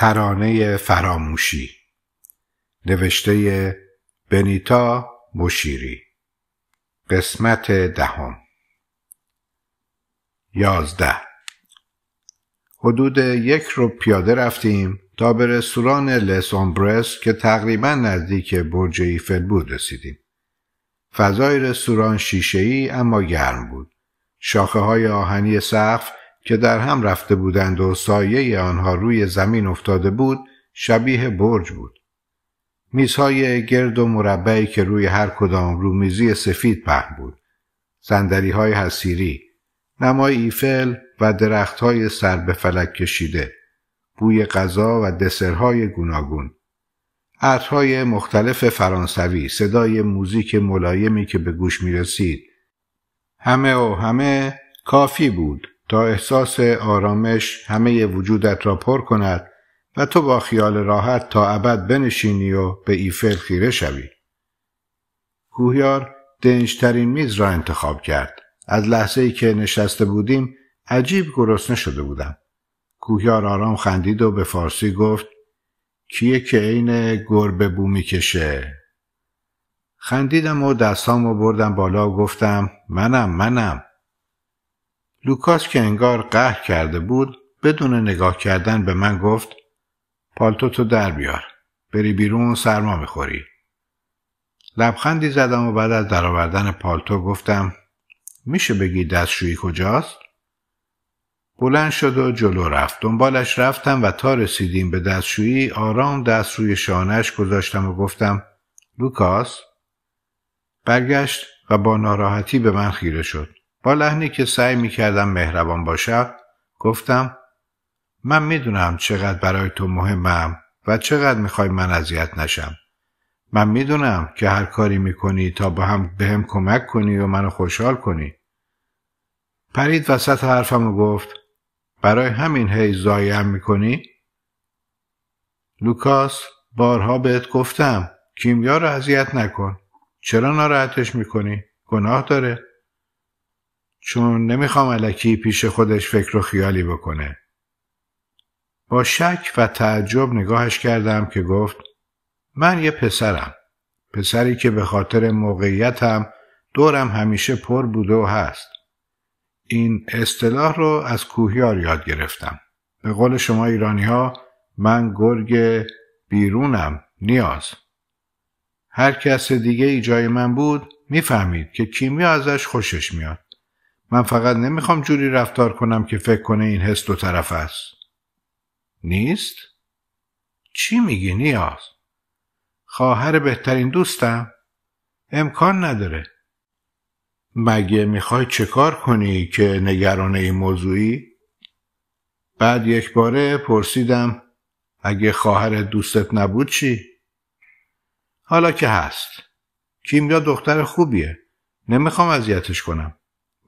ترانه فراموشی نوشته بنیتا موشیری قسمت دهم یازده حدود یک رو پیاده رفتیم تا به رستوران لس آمبرس که تقریبا نزدیک برج ایفل بود رسیدیم فضای رستوران شیشه اما گرم بود شاخه های آهنی سقف که در هم رفته بودند و سایه آنها روی زمین افتاده بود شبیه برج بود. میزهای گرد و مربعی که روی هر کدام رومیزی سفید پهن بود. زندری های حسیری، نمای ایفل و درخت های سر به فلک کشیده، بوی غذا و دسرهای گوناگون. عطرهای مختلف فرانسوی، صدای موزیک ملایمی که به گوش می رسید. همه و همه کافی بود تا احساس آرامش همه وجودت را پر کند و تو با خیال راحت تا ابد بنشینی و به ایفل خیره شوی. کوهیار دنجترین میز را انتخاب کرد. از لحظه ای که نشسته بودیم عجیب گرسنه شده بودم. کوهیار آرام خندید و به فارسی گفت کیه که این گربه بو میکشه؟ خندیدم و دستام و بردم بالا و گفتم منم منم لوکاس که انگار قهر کرده بود بدون نگاه کردن به من گفت پالتو تو در بیار بری بیرون سرما میخوری لبخندی زدم و بعد از درآوردن پالتو گفتم میشه بگی دستشویی کجاست بلند شد و جلو رفت دنبالش رفتم و تا رسیدیم به دستشویی آرام دست روی شانش گذاشتم و گفتم لوکاس برگشت و با ناراحتی به من خیره شد با لحنی که سعی می کردم مهربان باشم گفتم من میدونم چقدر برای تو مهمم و چقدر میخوای من اذیت نشم من میدونم که هر کاری میکنی تا با هم به هم کمک کنی و منو خوشحال کنی پرید وسط حرفم و گفت برای همین هی زایم میکنی؟ لوکاس بارها بهت گفتم کیمیا رو اذیت نکن چرا ناراحتش میکنی؟ گناه داره چون نمیخوام علکی پیش خودش فکر و خیالی بکنه. با شک و تعجب نگاهش کردم که گفت من یه پسرم. پسری که به خاطر موقعیتم دورم همیشه پر بوده و هست. این اصطلاح رو از کوهیار یاد گرفتم. به قول شما ایرانی ها من گرگ بیرونم نیاز. هر کس دیگه ای جای من بود میفهمید که کیمیا ازش خوشش میاد. من فقط نمیخوام جوری رفتار کنم که فکر کنه این حس دو طرف است. نیست؟ چی میگی نیاز؟ خواهر بهترین دوستم؟ امکان نداره. مگه میخوای کار کنی که نگران این موضوعی؟ بعد یک باره پرسیدم اگه خواهر دوستت نبود چی؟ حالا که هست. کیمیا دختر خوبیه. نمیخوام اذیتش کنم.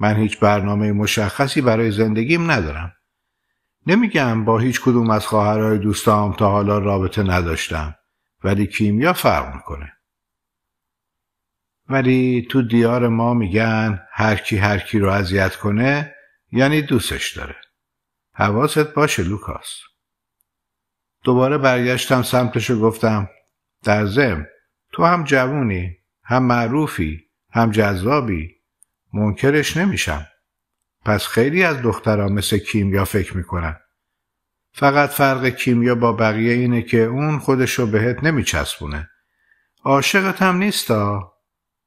من هیچ برنامه مشخصی برای زندگیم ندارم. نمیگم با هیچ کدوم از خواهرای دوستام تا حالا رابطه نداشتم ولی کیمیا فرق میکنه. ولی تو دیار ما میگن هر کی هر کی رو اذیت کنه یعنی دوستش داره. حواست باشه لوکاس. دوباره برگشتم سمتش و گفتم در تو هم جوونی هم معروفی هم جذابی منکرش نمیشم. پس خیلی از دخترها مثل کیمیا فکر میکنن. فقط فرق کیمیا با بقیه اینه که اون خودشو بهت نمیچسبونه. عاشقت هم نیستا.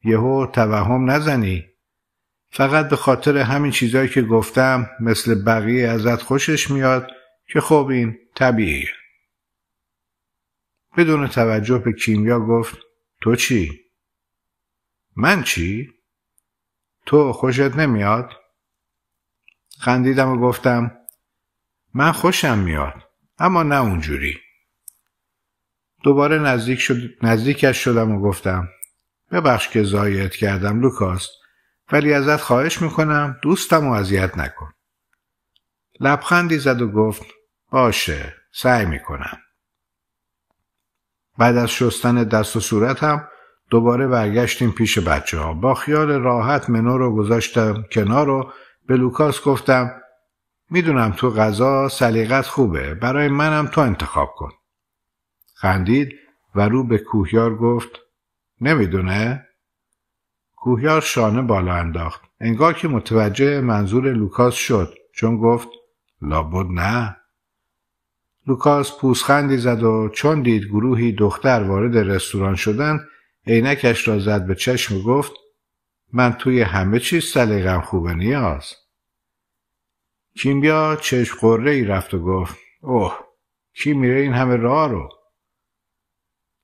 یهو توهم نزنی. فقط به خاطر همین چیزایی که گفتم مثل بقیه ازت خوشش میاد که خوب این طبیعیه. بدون توجه به کیمیا گفت تو چی؟ من چی؟ تو خوشت نمیاد؟ خندیدم و گفتم من خوشم میاد اما نه اونجوری دوباره نزدیک شد... نزدیکش شدم و گفتم ببخش که زایت کردم لوکاس ولی ازت خواهش میکنم دوستم و اذیت نکن لبخندی زد و گفت باشه سعی میکنم بعد از شستن دست و صورتم دوباره برگشتیم پیش بچه ها. با خیال راحت منو رو گذاشتم کنار و به لوکاس گفتم میدونم تو غذا سلیقت خوبه برای منم تو انتخاب کن. خندید و رو به کوهیار گفت نمیدونه؟ کوهیار شانه بالا انداخت. انگار که متوجه منظور لوکاس شد چون گفت لابد نه. لوکاس پوسخندی زد و چون دید گروهی دختر وارد رستوران شدند عینکش را زد به چشم و گفت من توی همه چیز سلیقم خوبه نیاز کیمیا چشم قره ای رفت و گفت اوه کی میره این همه راه رو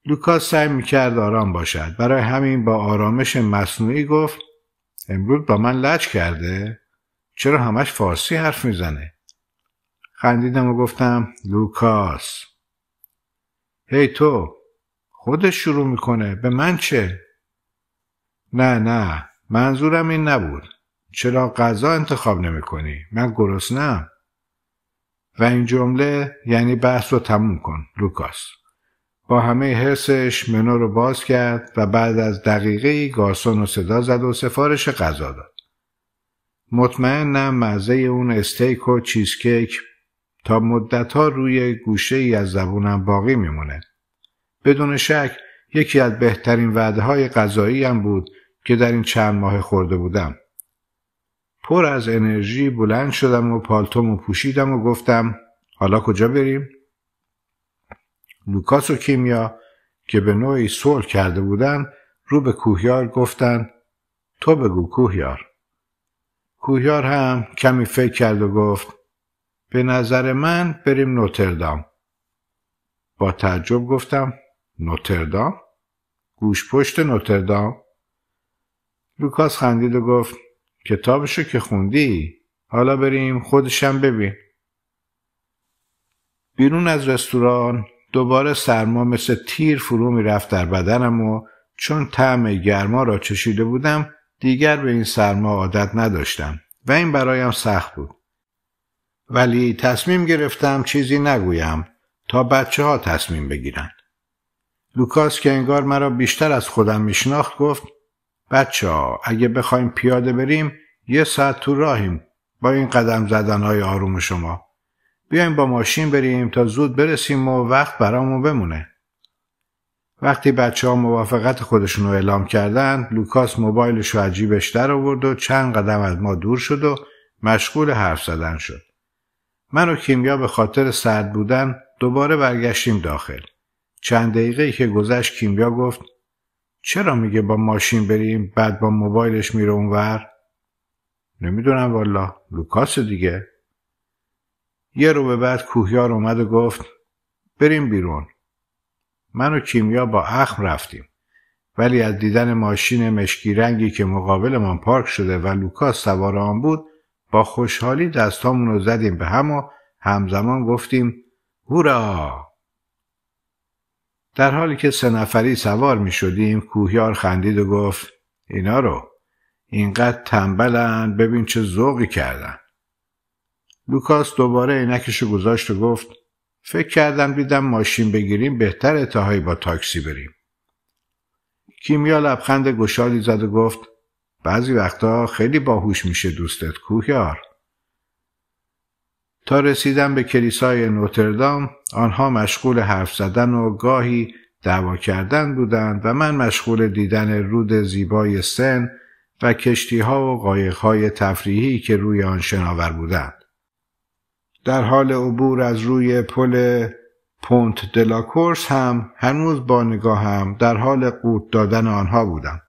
لوکاس سعی میکرد آرام باشد برای همین با آرامش مصنوعی گفت امروز با من لج کرده چرا همش فارسی حرف میزنه خندیدم و گفتم لوکاس هی تو خودش شروع میکنه به من چه؟ نه نه منظورم این نبود چرا غذا انتخاب نمیکنی؟ من نه و این جمله یعنی بحث رو تموم کن لوکاس با همه حسش منو رو باز کرد و بعد از دقیقه گارسون رو صدا زد و سفارش غذا داد مطمئنم مزه اون استیک و چیزکیک تا مدتها روی گوشه ای از زبونم باقی میمونه بدون شک یکی از بهترین وعده های غذایی هم بود که در این چند ماه خورده بودم. پر از انرژی بلند شدم و پالتومو پوشیدم و گفتم حالا کجا بریم؟ لوکاس و کیمیا که به نوعی صلح کرده بودن رو به کوهیار گفتن تو بگو کوهیار. کوهیار هم کمی فکر کرد و گفت به نظر من بریم نوتردام. با تعجب گفتم نوتردام؟ گوش پشت نوتردام؟ لوکاس خندید و گفت کتابشو که خوندی حالا بریم خودشم ببین بیرون از رستوران دوباره سرما مثل تیر فرو میرفت در بدنم و چون طعم گرما را چشیده بودم دیگر به این سرما عادت نداشتم و این برایم سخت بود ولی تصمیم گرفتم چیزی نگویم تا بچه ها تصمیم بگیرند لوکاس که انگار مرا بیشتر از خودم میشناخت گفت بچه ها اگه بخوایم پیاده بریم یه ساعت تو راهیم با این قدم زدن های آروم شما بیایم با ماشین بریم تا زود برسیم و وقت برامون بمونه وقتی بچه ها موافقت خودشون رو اعلام کردند لوکاس موبایلش رو عجیبش در آورد و چند قدم از ما دور شد و مشغول حرف زدن شد من و کیمیا به خاطر سرد بودن دوباره برگشتیم داخل چند دقیقه که گذشت کیمیا گفت چرا میگه با ماشین بریم بعد با موبایلش میره اونور؟ نمیدونم والا لوکاس دیگه یه رو به بعد کوهیار اومد و گفت بریم بیرون من و کیمیا با اخم رفتیم ولی از دیدن ماشین مشکی رنگی که مقابل مقابلمان پارک شده و لوکاس سوار آن بود با خوشحالی دستامون رو زدیم به هم و همزمان گفتیم هورا در حالی که سه نفری سوار می شدیم کوهیار خندید و گفت اینا رو اینقدر تنبلن ببین چه ذوقی کردن لوکاس دوباره عینکشو گذاشت و گفت فکر کردم دیدم ماشین بگیریم بهتر تاهایی با تاکسی بریم کیمیا لبخند گشادی زد و گفت بعضی وقتا خیلی باهوش میشه دوستت کوهیار تا رسیدم به کلیسای نوتردام آنها مشغول حرف زدن و گاهی دعوا کردن بودند و من مشغول دیدن رود زیبای سن و کشتی ها و قایق های تفریحی که روی آن شناور بودند. در حال عبور از روی پل پونت دلاکورس هم هنوز با نگاهم در حال قوت دادن آنها بودم.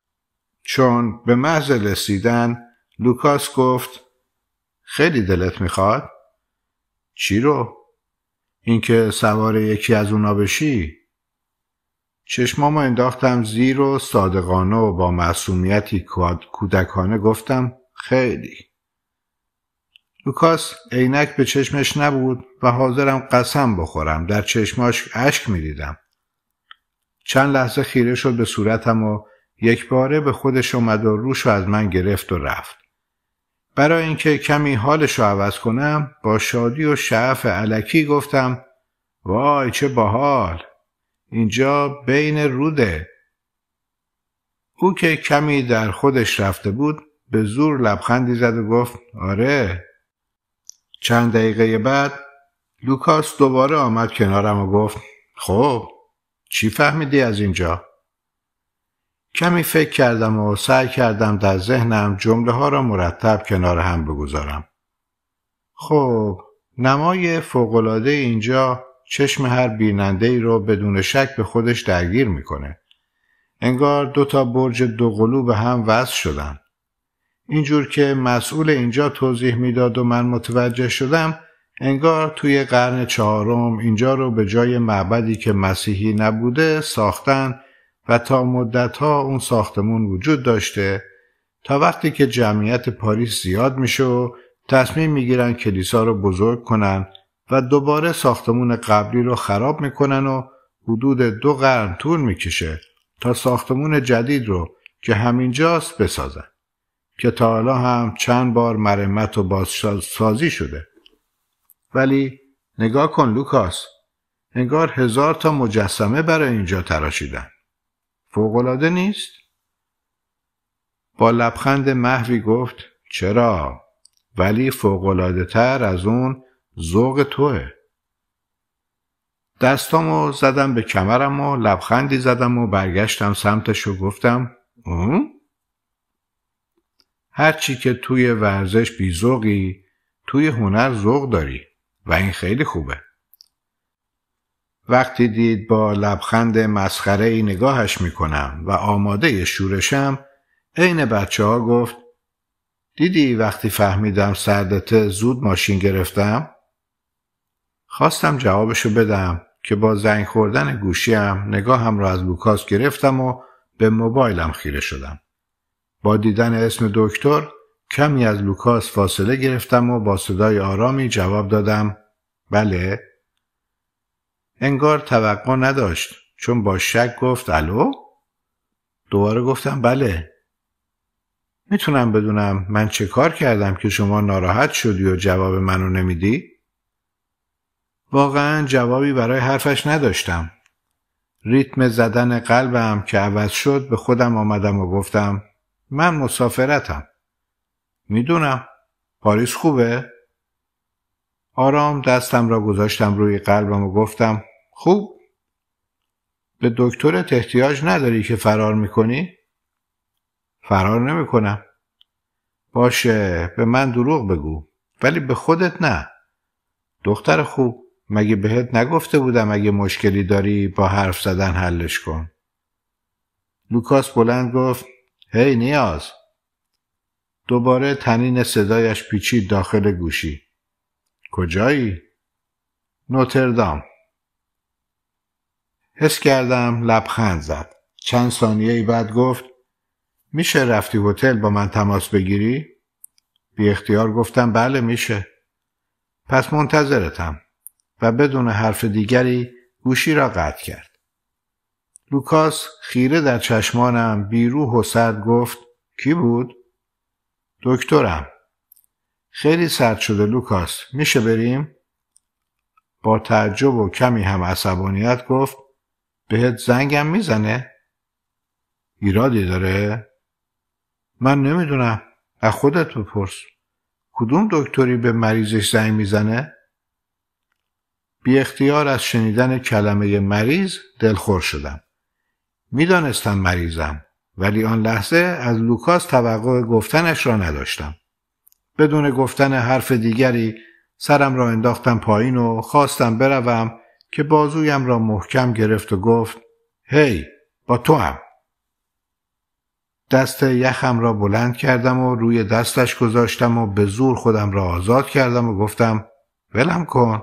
چون به محض رسیدن لوکاس گفت خیلی دلت میخواد؟ چی رو؟ اینکه سوار یکی از اونا بشی چشمامو انداختم زیر و صادقانه و با معصومیتی کودکانه گفتم خیلی لوکاس عینک به چشمش نبود و حاضرم قسم بخورم در چشماش اشک میدیدم چند لحظه خیره شد به صورتم و یک باره به خودش اومد و روش و از من گرفت و رفت برای اینکه کمی حالش رو عوض کنم با شادی و شعف علکی گفتم وای چه باحال اینجا بین روده او که کمی در خودش رفته بود به زور لبخندی زد و گفت آره چند دقیقه بعد لوکاس دوباره آمد کنارم و گفت خب چی فهمیدی از اینجا؟ کمی فکر کردم و سعی کردم در ذهنم جمله ها را مرتب کنار هم بگذارم. خب نمای فوقلاده اینجا چشم هر بیننده ای رو بدون شک به خودش درگیر میکنه. انگار دو تا برج دو قلو به هم وصل شدن. اینجور که مسئول اینجا توضیح میداد و من متوجه شدم انگار توی قرن چهارم اینجا رو به جای معبدی که مسیحی نبوده ساختن و تا مدت ها اون ساختمون وجود داشته تا وقتی که جمعیت پاریس زیاد میشه و تصمیم میگیرن کلیسا رو بزرگ کنن و دوباره ساختمون قبلی رو خراب میکنن و حدود دو قرن طول میکشه تا ساختمون جدید رو که همینجاست بسازن که تا حالا هم چند بار مرمت و بازسازی شده ولی نگاه کن لوکاس انگار هزار تا مجسمه برای اینجا تراشیدن فوقلاده نیست؟ با لبخند محوی گفت چرا؟ ولی فوقلاده تر از اون ذوق توه. دستامو زدم به کمرم و لبخندی زدم و برگشتم سمتش و گفتم اون؟ هرچی که توی ورزش بیزوقی توی هنر ذوق داری و این خیلی خوبه. وقتی دید با لبخند مسخره ای نگاهش میکنم و آماده شورشم عین بچه ها گفت دیدی وقتی فهمیدم سردته زود ماشین گرفتم؟ خواستم جوابشو بدم که با زنگ خوردن گوشیم نگاهم را از لوکاس گرفتم و به موبایلم خیره شدم. با دیدن اسم دکتر کمی از لوکاس فاصله گرفتم و با صدای آرامی جواب دادم بله انگار توقع نداشت چون با شک گفت الو دوباره گفتم بله میتونم بدونم من چه کار کردم که شما ناراحت شدی و جواب منو نمیدی؟ واقعا جوابی برای حرفش نداشتم ریتم زدن قلبم که عوض شد به خودم آمدم و گفتم من مسافرتم میدونم پاریس خوبه؟ آرام دستم را گذاشتم روی قلبم و گفتم خوب به دکترت احتیاج نداری که فرار میکنی؟ فرار نمیکنم باشه به من دروغ بگو ولی به خودت نه دختر خوب مگه بهت نگفته بودم اگه مشکلی داری با حرف زدن حلش کن لوکاس بلند گفت هی نیاز دوباره تنین صدایش پیچید داخل گوشی کجایی؟ نوتردام حس کردم لبخند زد چند ثانیه ای بعد گفت میشه رفتی هتل با من تماس بگیری؟ بی اختیار گفتم بله میشه پس منتظرتم و بدون حرف دیگری گوشی را قطع کرد لوکاس خیره در چشمانم بیروح و سرد گفت کی بود؟ دکترم خیلی سرد شده لوکاس میشه بریم؟ با تعجب و کمی هم عصبانیت گفت بهت زنگم میزنه؟ ایرادی داره؟ من نمیدونم از خودت بپرس کدوم دکتری به مریضش زنگ میزنه؟ بی اختیار از شنیدن کلمه مریض دلخور شدم میدانستم مریضم ولی آن لحظه از لوکاس توقع گفتنش را نداشتم بدون گفتن حرف دیگری سرم را انداختم پایین و خواستم بروم که بازویم را محکم گرفت و گفت هی با تو هم دست یخم را بلند کردم و روی دستش گذاشتم و به زور خودم را آزاد کردم و گفتم ولم کن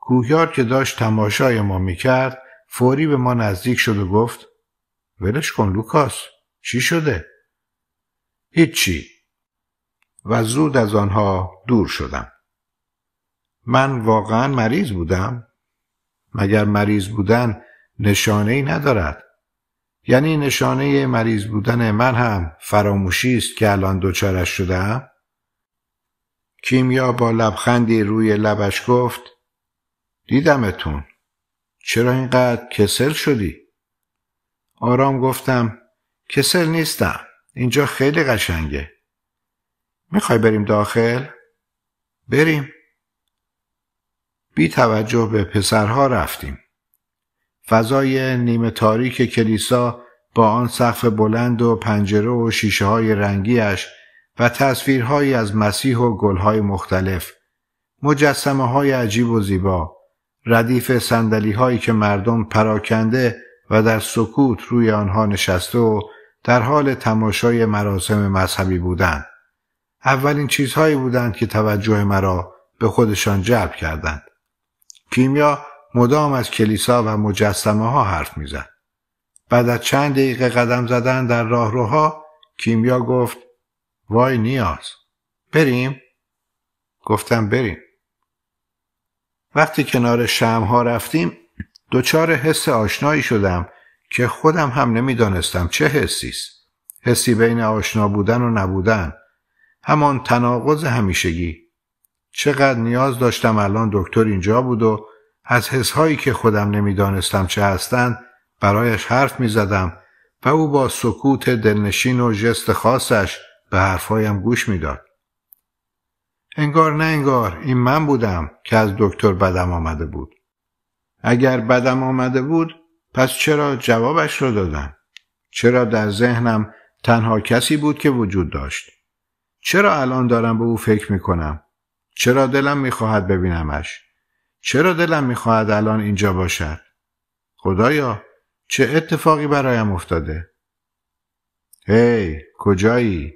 کوهیار که داشت تماشای ما میکرد فوری به ما نزدیک شد و گفت ولش کن لوکاس چی شده؟ هیچی و زود از آنها دور شدم من واقعا مریض بودم؟ مگر مریض بودن نشانه ای ندارد؟ یعنی نشانه مریض بودن من هم فراموشی است که الان دوچارش شدم؟ کیمیا با لبخندی روی لبش گفت دیدمتون چرا اینقدر کسل شدی؟ آرام گفتم کسل نیستم اینجا خیلی قشنگه میخوای بریم داخل؟ بریم بی توجه به پسرها رفتیم. فضای نیمه تاریک کلیسا با آن سقف بلند و پنجره و شیشه های رنگیش و تصویرهایی از مسیح و گلهای مختلف مجسمه های عجیب و زیبا ردیف سندلی هایی که مردم پراکنده و در سکوت روی آنها نشسته و در حال تماشای مراسم مذهبی بودند. اولین چیزهایی بودند که توجه مرا به خودشان جلب کردند. کیمیا مدام از کلیسا و مجسمه ها حرف میزد. بعد از چند دقیقه قدم زدن در راهروها کیمیا گفت وای نیاز بریم؟ گفتم بریم. وقتی کنار ها رفتیم دوچار حس آشنایی شدم که خودم هم نمیدانستم چه حسی است. حسی بین آشنا بودن و نبودن همان تناقض همیشگی چقدر نیاز داشتم الان دکتر اینجا بود و از حسهایی که خودم نمیدانستم چه هستند برایش حرف می زدم و او با سکوت دلنشین و جست خاصش به حرفهایم گوش میداد. انگار نه انگار این من بودم که از دکتر بدم آمده بود. اگر بدم آمده بود پس چرا جوابش رو دادم؟ چرا در ذهنم تنها کسی بود که وجود داشت؟ چرا الان دارم به او فکر می کنم؟ چرا دلم میخواهد ببینمش چرا دلم میخواهد الان اینجا باشد خدایا چه اتفاقی برایم افتاده هی کجایی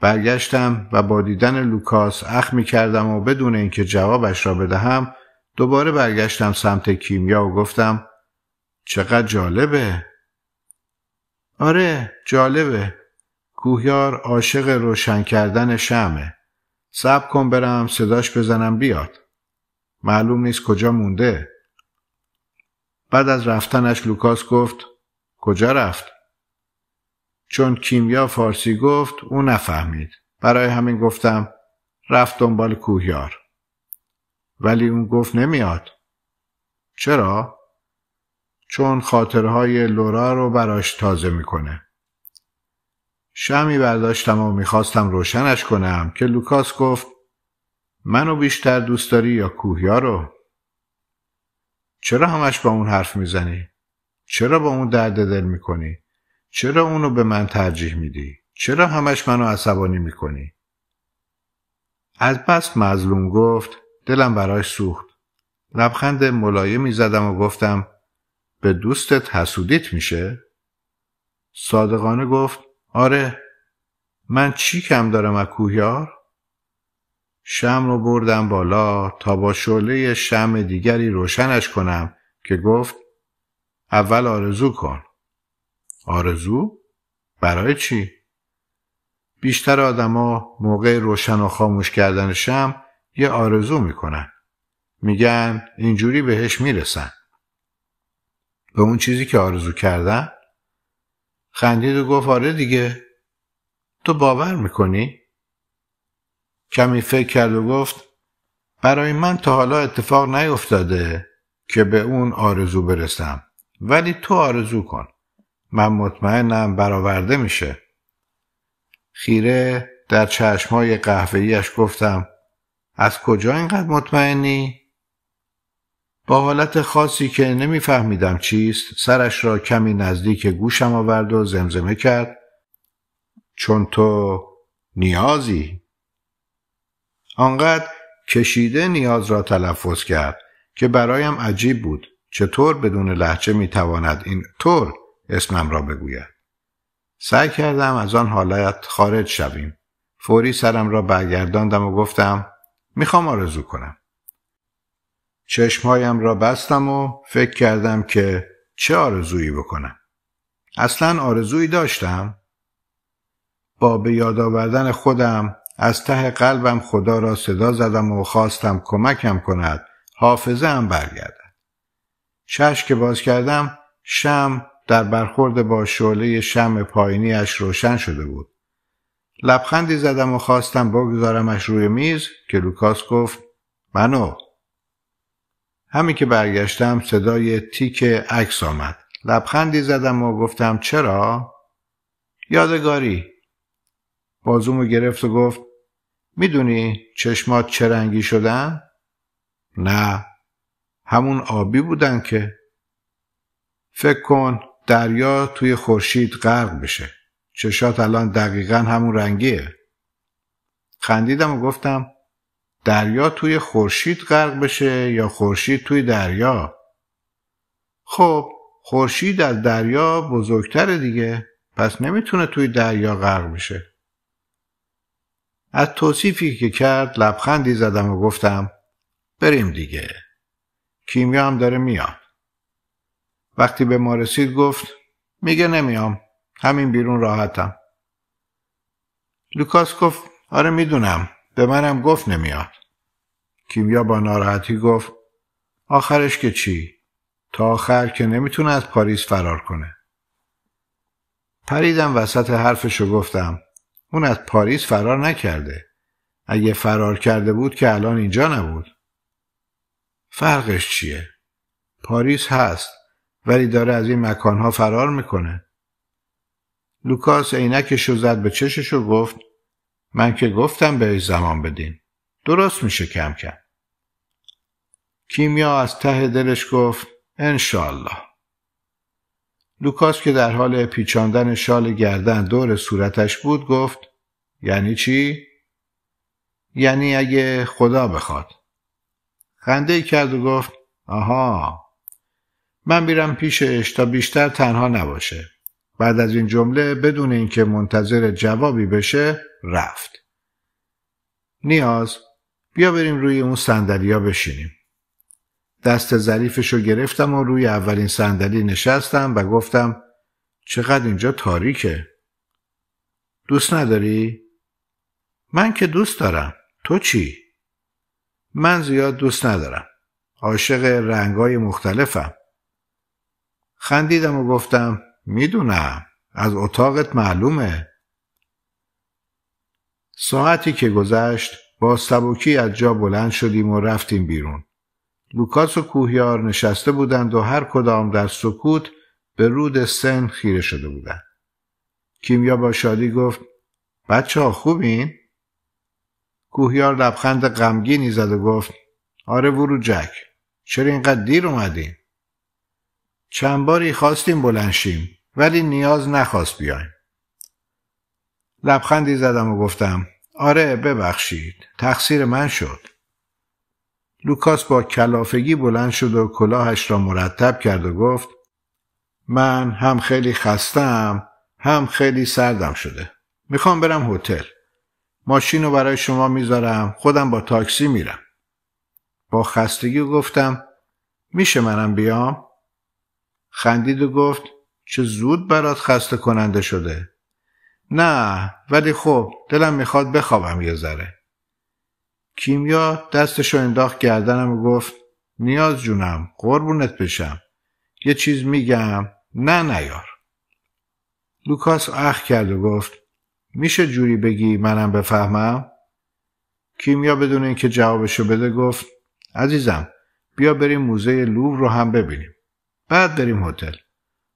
برگشتم و با دیدن لوکاس اخ می کردم و بدون اینکه جوابش را بدهم دوباره برگشتم سمت کیمیا و گفتم چقدر جالبه آره جالبه کوهیار عاشق روشن کردن شمه سب کن برم صداش بزنم بیاد معلوم نیست کجا مونده بعد از رفتنش لوکاس گفت کجا رفت چون کیمیا فارسی گفت او نفهمید برای همین گفتم رفت دنبال کوهیار ولی اون گفت نمیاد چرا چون خاطرهای لورا رو براش تازه میکنه شمی برداشتم و میخواستم روشنش کنم که لوکاس گفت منو بیشتر دوست داری یا کوهیا رو؟ چرا همش با اون حرف میزنی؟ چرا با اون درد دل میکنی؟ چرا اونو به من ترجیح میدی؟ چرا همش منو عصبانی میکنی؟ از پس مظلوم گفت دلم براش سوخت. لبخند ملایمی زدم و گفتم به دوستت حسودیت میشه؟ صادقانه گفت آره من چی کم دارم کوهیار؟ شم رو بردم بالا تا با شعله شم دیگری روشنش کنم که گفت اول آرزو کن آرزو؟ برای چی؟ بیشتر آدما موقع روشن و خاموش کردن شم یه آرزو میکنن میگن اینجوری بهش میرسن به اون چیزی که آرزو کردن خندید و گفت آره دیگه تو باور میکنی؟ کمی فکر کرد و گفت برای من تا حالا اتفاق نیفتاده که به اون آرزو برسم ولی تو آرزو کن من مطمئنم برآورده میشه خیره در چشمای قهوهیش گفتم از کجا اینقدر مطمئنی؟ با حالت خاصی که نمیفهمیدم چیست سرش را کمی نزدیک گوشم آورد و زمزمه کرد چون تو نیازی آنقدر کشیده نیاز را تلفظ کرد که برایم عجیب بود چطور بدون لحچه میتواند این طور اسمم را بگوید سعی کردم از آن حالت خارج شویم فوری سرم را برگرداندم و گفتم میخوام آرزو کنم چشمهایم را بستم و فکر کردم که چه آرزویی بکنم اصلا آرزویی داشتم با به یاد آوردن خودم از ته قلبم خدا را صدا زدم و خواستم کمکم کند حافظه هم برگرده. چشم که باز کردم شم در برخورد با شعله شم پایینیش روشن شده بود لبخندی زدم و خواستم بگذارمش روی میز که لوکاس گفت منو همین که برگشتم صدای تیک عکس آمد لبخندی زدم و گفتم چرا؟ یادگاری بازومو گرفت و گفت میدونی چشمات چه رنگی شدن؟ نه همون آبی بودن که فکر کن دریا توی خورشید غرق بشه چشات الان دقیقا همون رنگیه خندیدم و گفتم دریا توی خورشید غرق بشه یا خورشید توی دریا خب خورشید از دریا بزرگتر دیگه پس نمیتونه توی دریا غرق بشه از توصیفی که کرد لبخندی زدم و گفتم بریم دیگه کیمیا هم داره میاد وقتی به ما رسید گفت میگه نمیام همین بیرون راحتم لوکاس گفت آره میدونم به منم گفت نمیاد کیمیا با ناراحتی گفت آخرش که چی؟ تا آخر که نمیتونه از پاریس فرار کنه پریدم وسط حرفشو گفتم اون از پاریس فرار نکرده اگه فرار کرده بود که الان اینجا نبود فرقش چیه؟ پاریس هست ولی داره از این مکانها فرار میکنه لوکاس عینکش رو زد به چشش و گفت من که گفتم به زمان بدین درست میشه کم کم کیمیا از ته دلش گفت انشالله لوکاس که در حال پیچاندن شال گردن دور صورتش بود گفت یعنی چی؟ یعنی اگه خدا بخواد خنده ای کرد و گفت آها من میرم پیشش تا بیشتر تنها نباشه بعد از این جمله بدون اینکه منتظر جوابی بشه رفت. نیاز بیا بریم روی اون صندلیا بشینیم. دست ظریفش رو گرفتم و روی اولین صندلی نشستم و گفتم چقدر اینجا تاریکه. دوست نداری؟ من که دوست دارم. تو چی؟ من زیاد دوست ندارم. عاشق رنگای مختلفم. خندیدم و گفتم میدونم از اتاقت معلومه ساعتی که گذشت با سبکی از جا بلند شدیم و رفتیم بیرون لوکاس و کوهیار نشسته بودند و هر کدام در سکوت به رود سن خیره شده بودند کیمیا با شادی گفت بچه ها خوبین؟ کوهیار لبخند غمگینی زد و گفت آره ورو جک چرا اینقدر دیر اومدین؟ چند باری خواستیم بلنشیم ولی نیاز نخواست بیایم. لبخندی زدم و گفتم آره ببخشید تقصیر من شد. لوکاس با کلافگی بلند شد و کلاهش را مرتب کرد و گفت من هم خیلی خستم هم خیلی سردم شده. میخوام برم هتل. ماشین رو برای شما میذارم خودم با تاکسی میرم. با خستگی گفتم میشه منم بیام؟ خندید و گفت چه زود برات خسته کننده شده نه ولی خب دلم میخواد بخوابم یه ذره کیمیا دستشو انداخت گردنم و گفت نیاز جونم قربونت بشم یه چیز میگم نه نیار لوکاس اخ کرد و گفت میشه جوری بگی منم بفهمم کیمیا بدون اینکه جوابشو بده گفت عزیزم بیا بریم موزه لوور رو هم ببینیم بعد بریم هتل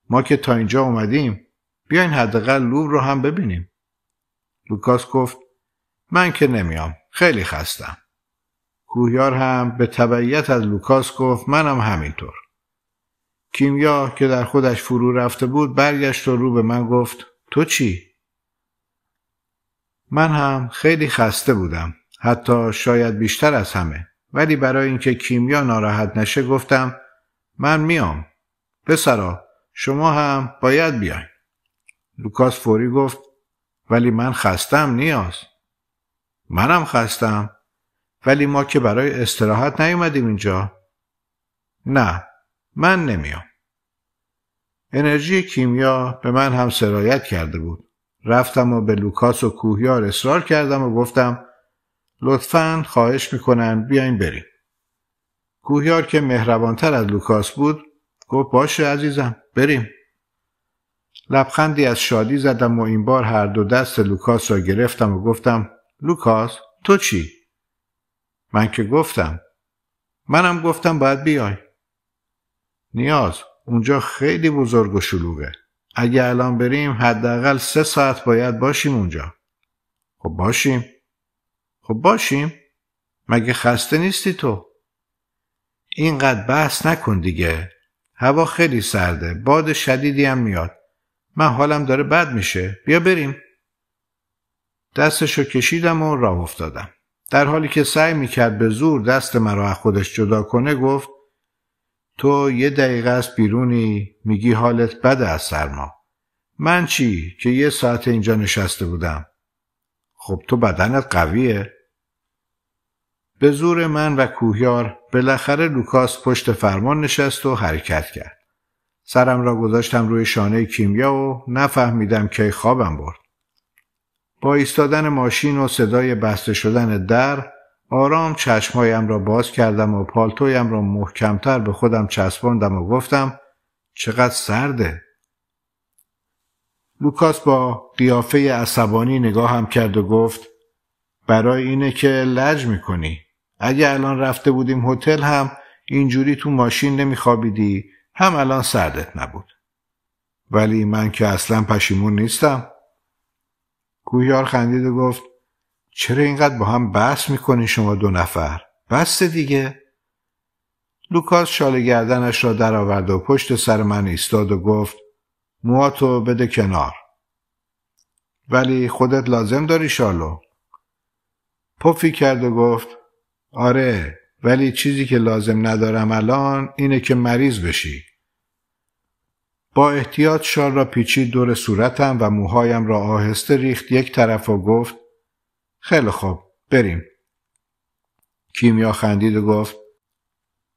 ما که تا اینجا اومدیم بیاین حداقل لوور رو هم ببینیم لوکاس گفت من که نمیام خیلی خستم کوهیار هم به تبعیت از لوکاس گفت منم همینطور کیمیا که در خودش فرو رفته بود برگشت و رو به من گفت تو چی؟ من هم خیلی خسته بودم حتی شاید بیشتر از همه ولی برای اینکه کیمیا ناراحت نشه گفتم من میام پسرا شما هم باید بیاین لوکاس فوری گفت ولی من خستم نیاز منم خستم ولی ما که برای استراحت نیومدیم اینجا نه من نمیام انرژی کیمیا به من هم سرایت کرده بود رفتم و به لوکاس و کوهیار اصرار کردم و گفتم لطفا خواهش میکنن بیاین بریم کوهیار که مهربانتر از لوکاس بود گفت باشه عزیزم بریم لبخندی از شادی زدم و این بار هر دو دست لوکاس را گرفتم و گفتم لوکاس تو چی؟ من که گفتم منم گفتم باید بیای نیاز اونجا خیلی بزرگ و شلوغه اگه الان بریم حداقل سه ساعت باید باشیم اونجا خب باشیم خب باشیم مگه خسته نیستی تو اینقدر بحث نکن دیگه هوا خیلی سرده باد شدیدی هم میاد من حالم داره بد میشه بیا بریم دستشو کشیدم و راه افتادم در حالی که سعی میکرد به زور دست مرا از خودش جدا کنه گفت تو یه دقیقه از بیرونی میگی حالت بد از سرما من چی که یه ساعت اینجا نشسته بودم خب تو بدنت قویه به زور من و کوهیار بالاخره لوکاس پشت فرمان نشست و حرکت کرد. سرم را گذاشتم روی شانه کیمیا و نفهمیدم که خوابم برد. با ایستادن ماشین و صدای بسته شدن در آرام چشمهایم را باز کردم و پالتویم را محکمتر به خودم چسباندم و گفتم چقدر سرده. لوکاس با قیافه عصبانی نگاهم کرد و گفت برای اینه که لج میکنی. اگه الان رفته بودیم هتل هم اینجوری تو ماشین نمیخوابیدی هم الان سردت نبود ولی من که اصلا پشیمون نیستم کوهیار خندید و گفت چرا اینقدر با هم بحث میکنی شما دو نفر بس دیگه لوکاس شال گردنش را درآورد و پشت سر من ایستاد و گفت مواتو بده کنار ولی خودت لازم داری شالو پفی کرد و گفت آره ولی چیزی که لازم ندارم الان اینه که مریض بشی. با احتیاط شال را پیچید دور صورتم و موهایم را آهسته ریخت یک طرف و گفت خیلی خوب بریم. کیمیا خندید و گفت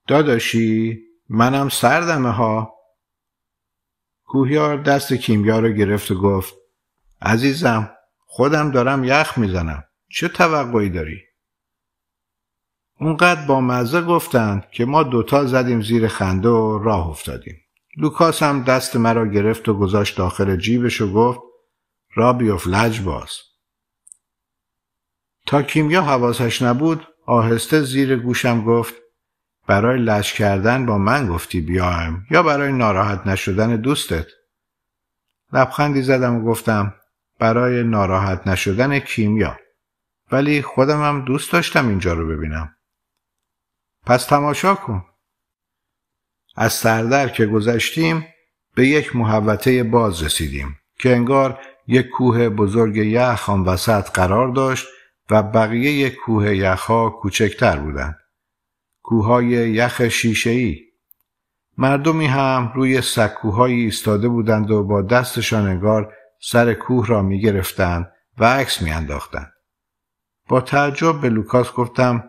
داداشی منم سردمه ها. کوهیار دست کیمیا را گرفت و گفت عزیزم خودم دارم یخ میزنم چه توقعی داری؟ اونقدر با مزه گفتند که ما دوتا زدیم زیر خنده و راه افتادیم. لوکاس هم دست مرا گرفت و گذاشت داخل جیبش و گفت را بیفت لج باز. تا کیمیا حواسش نبود آهسته زیر گوشم گفت برای لج کردن با من گفتی بیایم یا برای ناراحت نشدن دوستت لبخندی زدم و گفتم برای ناراحت نشدن کیمیا ولی خودم هم دوست داشتم اینجا رو ببینم پس تماشا کن از سردر که گذشتیم به یک محوطه باز رسیدیم که انگار یک کوه بزرگ یخ آن وسط قرار داشت و بقیه یک کوه یخها کوچکتر بودند کوههای یخ ای مردمی هم روی سکوهایی ایستاده بودند و با دستشان انگار سر کوه را می گرفتند و عکس می انداختند. با تعجب به لوکاس گفتم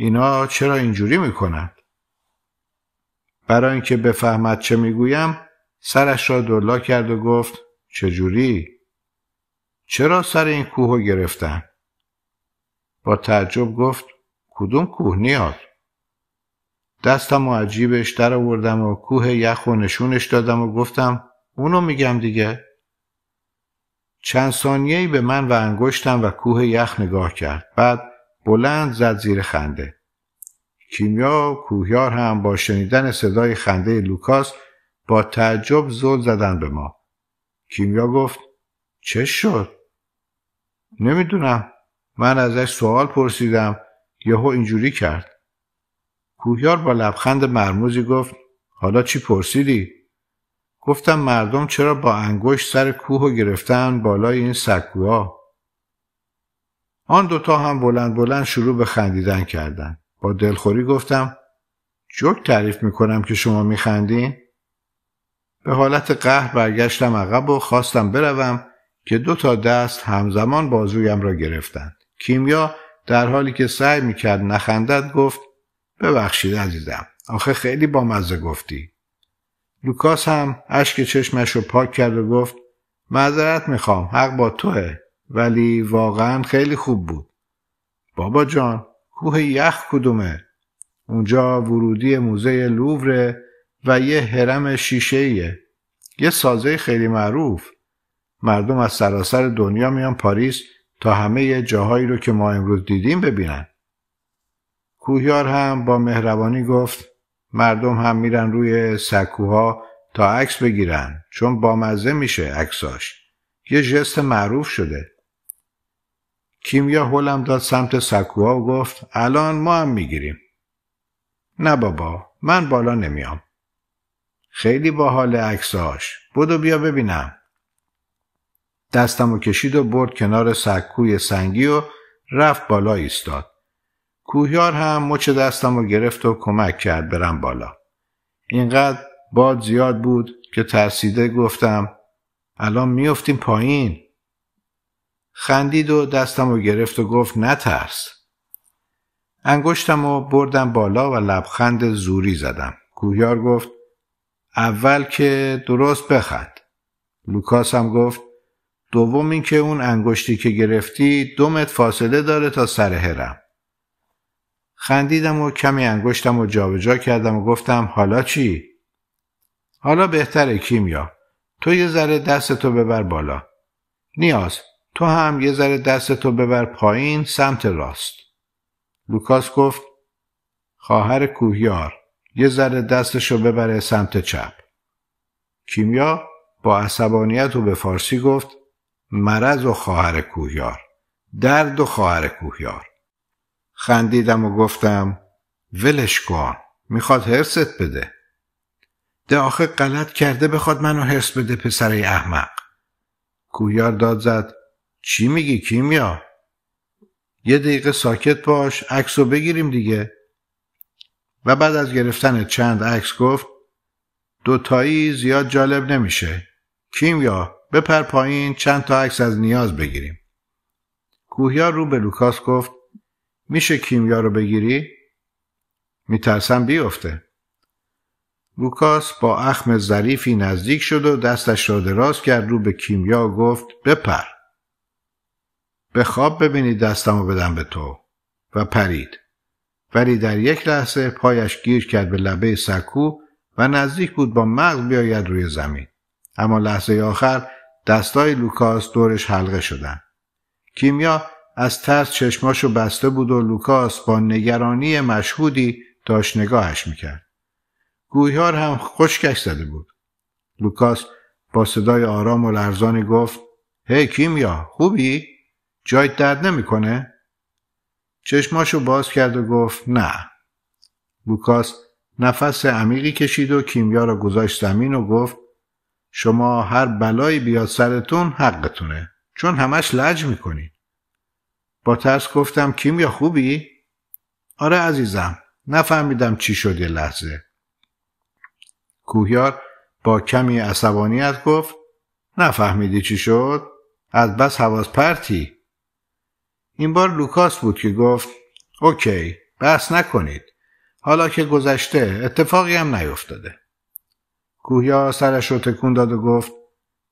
اینا چرا اینجوری میکنند؟ برای اینکه بفهمد چه میگویم سرش را دلا کرد و گفت چجوری؟ چرا سر این کوه رو گرفتن؟ با تعجب گفت کدوم کوه نیاد؟ دستم و عجیبش در آوردم و کوه یخ و نشونش دادم و گفتم اونو میگم دیگه چند سانیهای به من و انگشتم و کوه یخ نگاه کرد بعد بلند زد زیر خنده کیمیا و کوهیار هم با شنیدن صدای خنده لوکاس با تعجب زل زدن به ما کیمیا گفت چه شد نمیدونم من ازش سوال پرسیدم یهو اینجوری کرد کوهیار با لبخند مرموزی گفت حالا چی پرسیدی گفتم مردم چرا با انگشت سر کوه گرفتن بالای این سکوها آن دوتا هم بلند بلند شروع به خندیدن کردند. با دلخوری گفتم جوک تعریف میکنم که شما میخندین؟ به حالت قهر برگشتم عقب و خواستم بروم که دو تا دست همزمان بازویم را گرفتند. کیمیا در حالی که سعی میکرد نخندد گفت ببخشید عزیزم آخه خیلی با مزه گفتی. لوکاس هم اشک چشمش رو پاک کرد و گفت معذرت میخوام حق با توه ولی واقعا خیلی خوب بود بابا جان کوه یخ کدومه اونجا ورودی موزه لووره و یه هرم شیشه یه سازه خیلی معروف مردم از سراسر دنیا میان پاریس تا همه جاهایی رو که ما امروز دیدیم ببینن کوهیار هم با مهربانی گفت مردم هم میرن روی سکوها تا عکس بگیرن چون بامزه میشه عکساش یه جست معروف شده کیمیا هلم داد سمت سکوها و گفت الان ما هم میگیریم نه بابا من بالا نمیام خیلی با حال عکساش بودو بیا ببینم دستم و کشید و برد کنار سکوی سنگی و رفت بالا ایستاد کوهیار هم مچ دستم و گرفت و کمک کرد برم بالا اینقدر باد زیاد بود که ترسیده گفتم الان میفتیم پایین خندید و دستم و گرفت و گفت نترس انگشتم و بردم بالا و لبخند زوری زدم گویار گفت اول که درست بخند لوکاس هم گفت دوم اینکه اون انگشتی که گرفتی دومت فاصله داره تا سر هرم خندیدم و کمی انگشتم و جابجا کردم و گفتم حالا چی؟ حالا بهتره کیمیا تو یه ذره دستتو ببر بالا نیاز تو هم یه ذره دستتو ببر پایین سمت راست لوکاس گفت خواهر کوهیار یه ذره دستشو ببره سمت چپ کیمیا با عصبانیت و به فارسی گفت مرض و خواهر کوهیار درد و خواهر کوهیار خندیدم و گفتم ولش کن میخواد هرست بده ده آخه غلط کرده بخواد منو هرس بده پسر احمق کوهیار داد زد چی میگی کیمیا؟ یه دقیقه ساکت باش عکس رو بگیریم دیگه و بعد از گرفتن چند عکس گفت دوتایی زیاد جالب نمیشه کیمیا بپر پایین چند تا عکس از نیاز بگیریم کوهیار رو به لوکاس گفت میشه کیمیا رو بگیری؟ میترسم بیفته لوکاس با اخم ظریفی نزدیک شد و دستش را دراز کرد رو به کیمیا گفت بپر به خواب ببینی دستم و بدم به تو و پرید ولی در یک لحظه پایش گیر کرد به لبه سکو و نزدیک بود با مغز بیاید روی زمین اما لحظه آخر دستای لوکاس دورش حلقه شدن کیمیا از ترس چشماشو بسته بود و لوکاس با نگرانی مشهودی داشت نگاهش میکرد گویار هم خشکش زده بود لوکاس با صدای آرام و لرزانی گفت هی کیمیا خوبی؟ جایت درد نمیکنه؟ چشماشو باز کرد و گفت نه. لوکاس نفس عمیقی کشید و کیمیا را گذاشت زمین و گفت شما هر بلایی بیاد سرتون حقتونه چون همش لج میکنین. با ترس گفتم کیمیا خوبی؟ آره عزیزم نفهمیدم چی شد یه لحظه. کوهیار با کمی عصبانیت گفت نفهمیدی چی شد؟ از بس حواظ پرتی این بار لوکاس بود که گفت اوکی بس نکنید حالا که گذشته اتفاقی هم نیفتاده گویا سرش رو تکون داد و گفت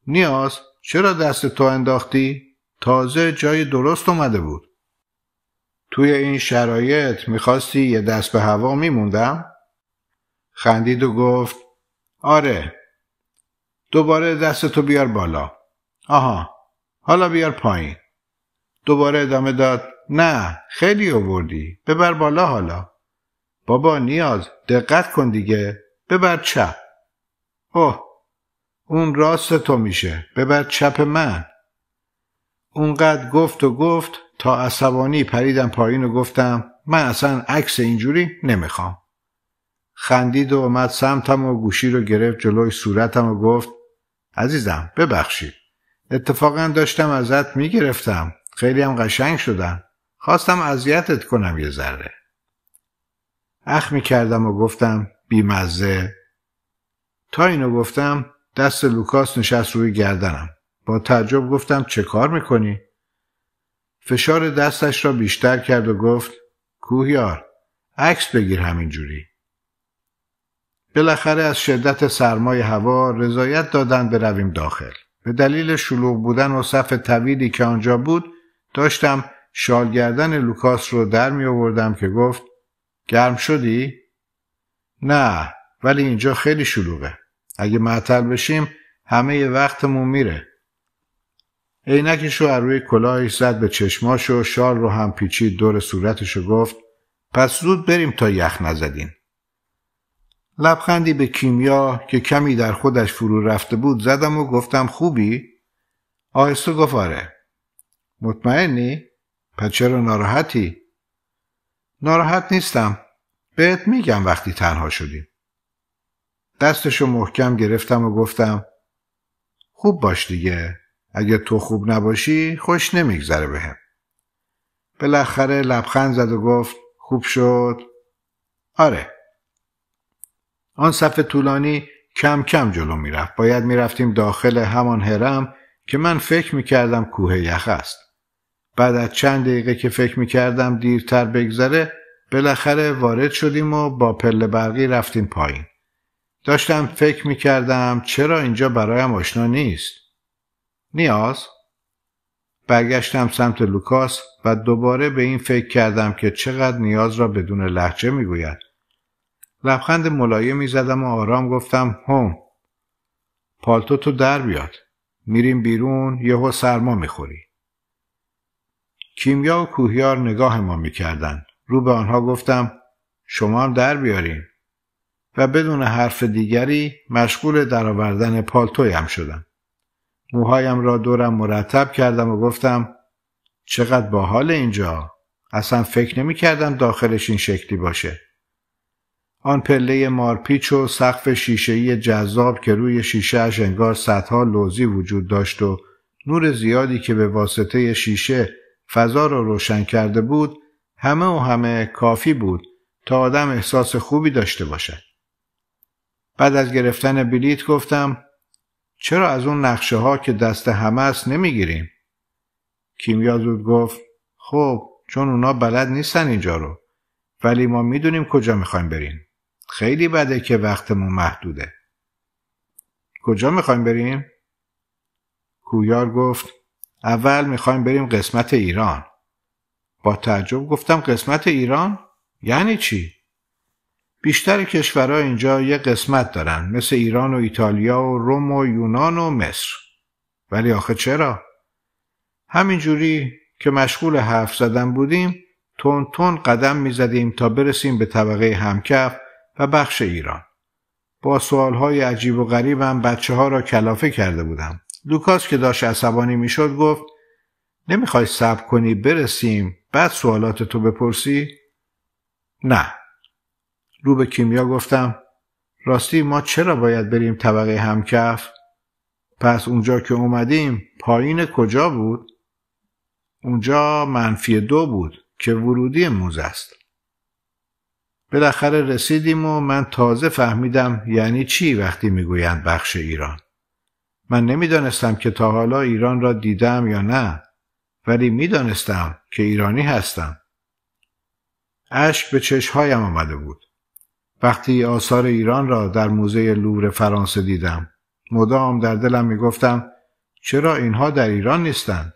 نیاز چرا دست تو انداختی؟ تازه جای درست اومده بود توی این شرایط میخواستی یه دست به هوا میموندم؟ خندید و گفت آره دوباره دست تو بیار بالا آها حالا بیار پایین دوباره ادامه داد نه خیلی آوردی ببر بالا حالا بابا نیاز دقت کن دیگه ببر چپ اوه اون راست تو میشه ببر چپ من اونقدر گفت و گفت تا عصبانی پریدم پایین و گفتم من اصلا عکس اینجوری نمیخوام خندید و اومد سمتم و گوشی رو گرفت جلوی صورتم و گفت عزیزم ببخشید اتفاقا داشتم ازت میگرفتم خیلی هم قشنگ شدن خواستم اذیتت کنم یه ذره اخ می کردم و گفتم بیمزه تا اینو گفتم دست لوکاس نشست روی گردنم با تعجب گفتم چه کار میکنی؟ فشار دستش را بیشتر کرد و گفت کوهیار عکس بگیر همینجوری بالاخره از شدت سرمای هوا رضایت دادن برویم داخل به دلیل شلوغ بودن و صف طویلی که آنجا بود داشتم شالگردن لوکاس رو در می آوردم که گفت گرم شدی؟ نه ولی اینجا خیلی شلوغه اگه معطل بشیم همه وقتمون میره عینکش رو روی کلاهش زد به چشماش و شال رو هم پیچید دور صورتش و گفت پس زود بریم تا یخ نزدین لبخندی به کیمیا که کمی در خودش فرو رفته بود زدم و گفتم خوبی؟ آهسته گفت آره. مطمئنی؟ پس چرا ناراحتی؟ ناراحت نیستم بهت میگم وقتی تنها شدیم دستشو محکم گرفتم و گفتم خوب باش دیگه اگه تو خوب نباشی خوش نمیگذره بهم بالاخره لبخند زد و گفت خوب شد آره آن صفحه طولانی کم کم جلو میرفت باید میرفتیم داخل همان هرم که من فکر میکردم کوه یخ است بعد از چند دقیقه که فکر میکردم دیرتر بگذره بالاخره وارد شدیم و با پله برقی رفتیم پایین داشتم فکر میکردم چرا اینجا برایم آشنا نیست نیاز برگشتم سمت لوکاس و دوباره به این فکر کردم که چقدر نیاز را بدون لحجه میگوید لبخند ملایه زدم و آرام گفتم هم پالتو تو در بیاد میریم بیرون یهو سرما میخوری کیمیا و کوهیار نگاه ما میکردن. رو به آنها گفتم شما هم در بیارین. و بدون حرف دیگری مشغول درآوردن پالتویم شدم. موهایم را دورم مرتب کردم و گفتم چقدر باحال اینجا اصلا فکر نمی کردم داخلش این شکلی باشه. آن پله مارپیچ و سقف شیشهای جذاب که روی شیشهاش انگار صدها لوزی وجود داشت و نور زیادی که به واسطه شیشه فضا را رو روشن کرده بود همه و همه کافی بود تا آدم احساس خوبی داشته باشد. بعد از گرفتن بلیت گفتم چرا از اون نقشه ها که دست همه است نمیگیریم؟ کیمیا زود گفت خب چون اونا بلد نیستن اینجا رو ولی ما میدونیم کجا میخوایم بریم. خیلی بده که وقتمون محدوده. کجا میخوایم بریم؟ کویار گفت اول میخوایم بریم قسمت ایران با تعجب گفتم قسمت ایران؟ یعنی چی؟ بیشتر کشورها اینجا یه قسمت دارن مثل ایران و ایتالیا و روم و یونان و مصر ولی آخه چرا؟ همینجوری که مشغول حرف زدن بودیم تون تون قدم میزدیم تا برسیم به طبقه همکف و بخش ایران با سوالهای عجیب و غریبم بچه ها را کلافه کرده بودم لوکاس که داشت عصبانی میشد گفت نمیخوای صبر کنی برسیم بعد سوالات تو بپرسی؟ نه رو به کیمیا گفتم راستی ما چرا باید بریم طبقه همکف؟ پس اونجا که اومدیم پایین کجا بود؟ اونجا منفی دو بود که ورودی موز است. بالاخره رسیدیم و من تازه فهمیدم یعنی چی وقتی میگویند بخش ایران. من نمیدانستم که تا حالا ایران را دیدم یا نه ولی میدانستم که ایرانی هستم اشک به چشهایم آمده بود وقتی آثار ایران را در موزه لور فرانسه دیدم مدام در دلم میگفتم چرا اینها در ایران نیستند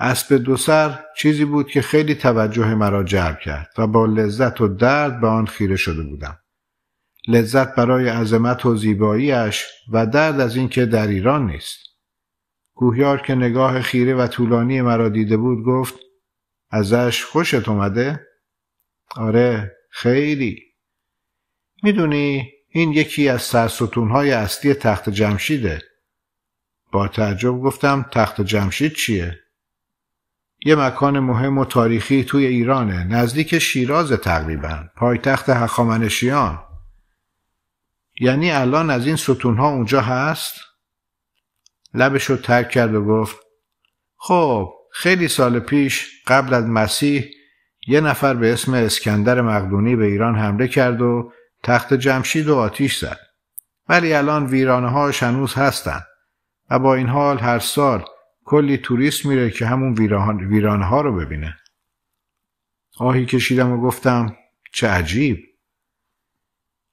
اسب دو سر چیزی بود که خیلی توجه مرا جلب کرد و با لذت و درد به آن خیره شده بودم لذت برای عظمت و زیباییش و درد از اینکه در ایران نیست گوهیار که نگاه خیره و طولانی مرا دیده بود گفت ازش خوشت اومده؟ آره خیلی میدونی این یکی از سرستونهای اصلی تخت جمشیده با تعجب گفتم تخت جمشید چیه؟ یه مکان مهم و تاریخی توی ایرانه نزدیک شیراز تقریبا پایتخت هخامنشیان یعنی الان از این ستون ها اونجا هست؟ لبش رو ترک کرد و گفت خب خیلی سال پیش قبل از مسیح یه نفر به اسم اسکندر مقدونی به ایران حمله کرد و تخت جمشید و آتیش زد ولی الان ویرانه هاش هنوز هستن و با این حال هر سال کلی توریست میره که همون ویرانه ها رو ببینه آهی کشیدم و گفتم چه عجیب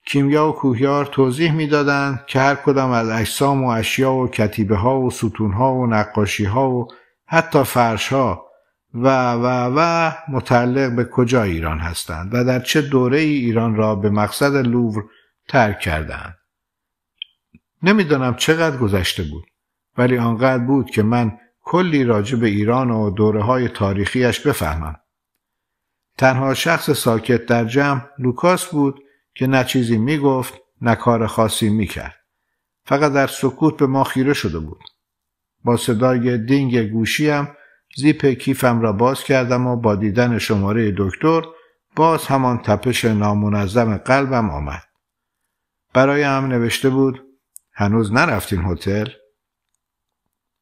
کیمیا و کوهیار توضیح میدادند که هر کدام از اجسام و اشیا و کتیبه ها و ستون ها و نقاشی ها و حتی فرش ها و و و متعلق به کجا ایران هستند و در چه دوره ای ایران را به مقصد لوور ترک کردند. نمیدانم چقدر گذشته بود ولی آنقدر بود که من کلی راجع به ایران و دوره های تاریخیش بفهمم. تنها شخص ساکت در جمع لوکاس بود که نه چیزی میگفت نه کار خاصی میکرد فقط در سکوت به ما خیره شده بود با صدای دینگ گوشیم زیپ کیفم را باز کردم و با دیدن شماره دکتر باز همان تپش نامنظم قلبم آمد برای هم نوشته بود هنوز نرفتین هتل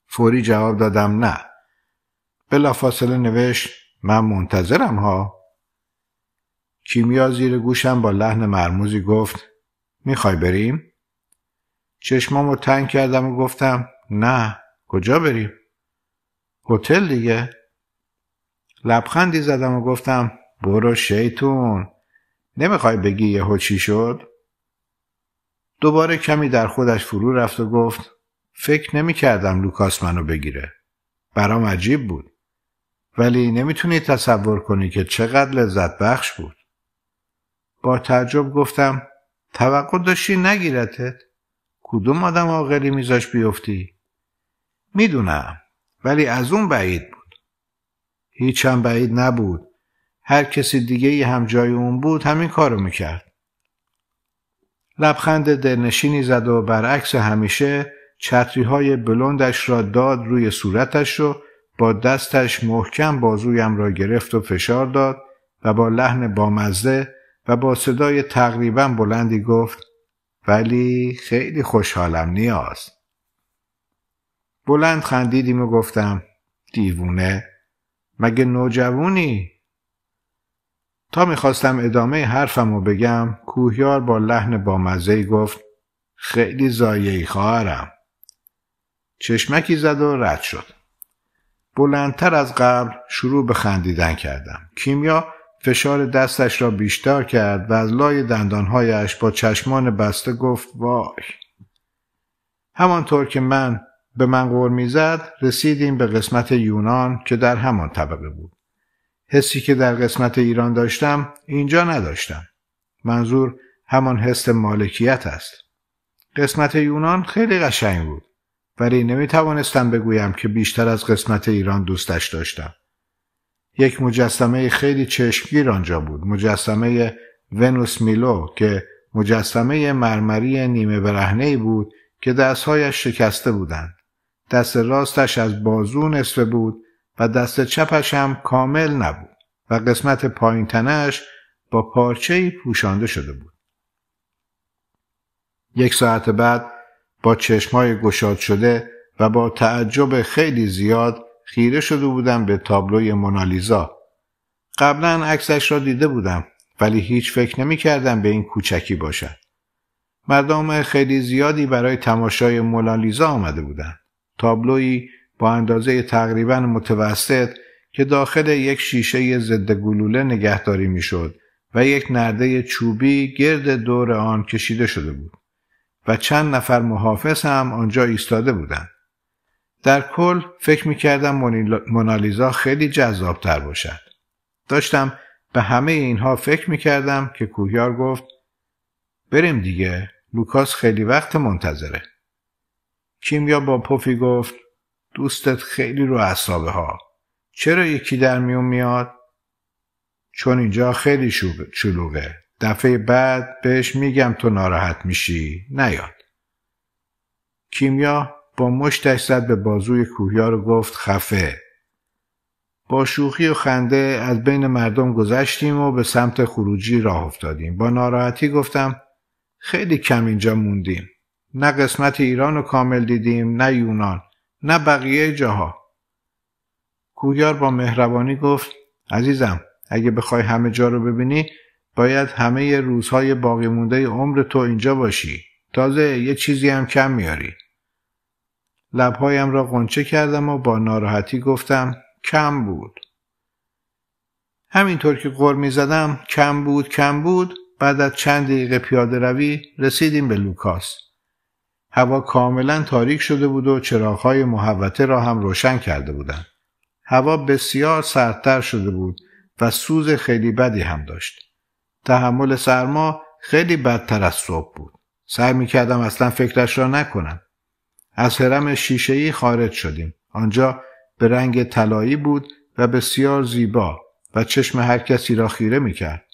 فوری جواب دادم نه بلافاصله نوشت من منتظرم ها کیمیا زیر گوشم با لحن مرموزی گفت میخوای بریم؟ چشمامو تنگ کردم و گفتم نه کجا بریم؟ هتل دیگه لبخندی زدم و گفتم برو شیطون نمیخوای بگی یه چی شد؟ دوباره کمی در خودش فرو رفت و گفت فکر نمی کردم لوکاس منو بگیره. برام عجیب بود. ولی نمیتونی تصور کنی که چقدر لذت بخش بود. با تعجب گفتم توقع داشتی نگیرتت کدوم آدم عاقلی میذاش بیفتی میدونم ولی از اون بعید بود هیچم بعید نبود هر کسی دیگه ای هم جای اون بود همین کارو میکرد لبخند درنشینی زد و برعکس همیشه چطری های بلندش را داد روی صورتش و با دستش محکم بازویم را گرفت و فشار داد و با لحن بامزه و با صدای تقریبا بلندی گفت ولی خیلی خوشحالم نیاز بلند خندیدیم و گفتم دیوونه مگه نوجوونی تا میخواستم ادامه حرفم رو بگم کوهیار با لحن بامزه گفت خیلی زایی خواهرم چشمکی زد و رد شد بلندتر از قبل شروع به خندیدن کردم کیمیا فشار دستش را بیشتر کرد و از لای دندانهایش با چشمان بسته گفت وای همانطور که من به من قول میزد رسیدیم به قسمت یونان که در همان طبقه بود حسی که در قسمت ایران داشتم اینجا نداشتم منظور همان حس مالکیت است قسمت یونان خیلی قشنگ بود ولی نمی توانستم بگویم که بیشتر از قسمت ایران دوستش داشتم یک مجسمه خیلی چشمگیر آنجا بود مجسمه ونوس میلو که مجسمه مرمری نیمه برهنه بود که دستهایش شکسته بودند دست راستش از بازو نصفه بود و دست چپش هم کامل نبود و قسمت پایین تنش با پارچه پوشانده شده بود یک ساعت بعد با چشمای گشاد شده و با تعجب خیلی زیاد خیره شده بودم به تابلوی مونالیزا قبلا عکسش را دیده بودم ولی هیچ فکر نمی کردم به این کوچکی باشد مردم خیلی زیادی برای تماشای مونالیزا آمده بودند تابلویی با اندازه تقریبا متوسط که داخل یک شیشه ضد گلوله نگهداری میشد و یک نرده چوبی گرد دور آن کشیده شده بود و چند نفر محافظ هم آنجا ایستاده بودند در کل فکر میکردم مونالیزا خیلی جذاب تر باشد. داشتم به همه اینها فکر میکردم که کوهیار گفت بریم دیگه لوکاس خیلی وقت منتظره. کیمیا با پفی گفت دوستت خیلی رو اصابه ها. چرا یکی در میون میاد؟ چون اینجا خیلی شلوغه. دفعه بعد بهش میگم تو ناراحت میشی نیاد. کیمیا با مشتش زد به بازوی کوهیار و گفت خفه با شوخی و خنده از بین مردم گذشتیم و به سمت خروجی راه افتادیم با ناراحتی گفتم خیلی کم اینجا موندیم نه قسمت ایران رو کامل دیدیم نه یونان نه بقیه جاها کوهیار با مهربانی گفت عزیزم اگه بخوای همه جا رو ببینی باید همه روزهای باقی مونده عمر تو اینجا باشی تازه یه چیزی هم کم میاری لبهایم را قنچه کردم و با ناراحتی گفتم کم بود همینطور که قر می زدم کم بود کم بود بعد از چند دقیقه پیاده روی رسیدیم به لوکاس هوا کاملا تاریک شده بود و چراغهای محوته را هم روشن کرده بودند هوا بسیار سردتر شده بود و سوز خیلی بدی هم داشت تحمل سرما خیلی بدتر از صبح بود سعی می کردم اصلا فکرش را نکنم از حرم شیشهای خارج شدیم آنجا به رنگ طلایی بود و بسیار زیبا و چشم هر کسی را خیره میکرد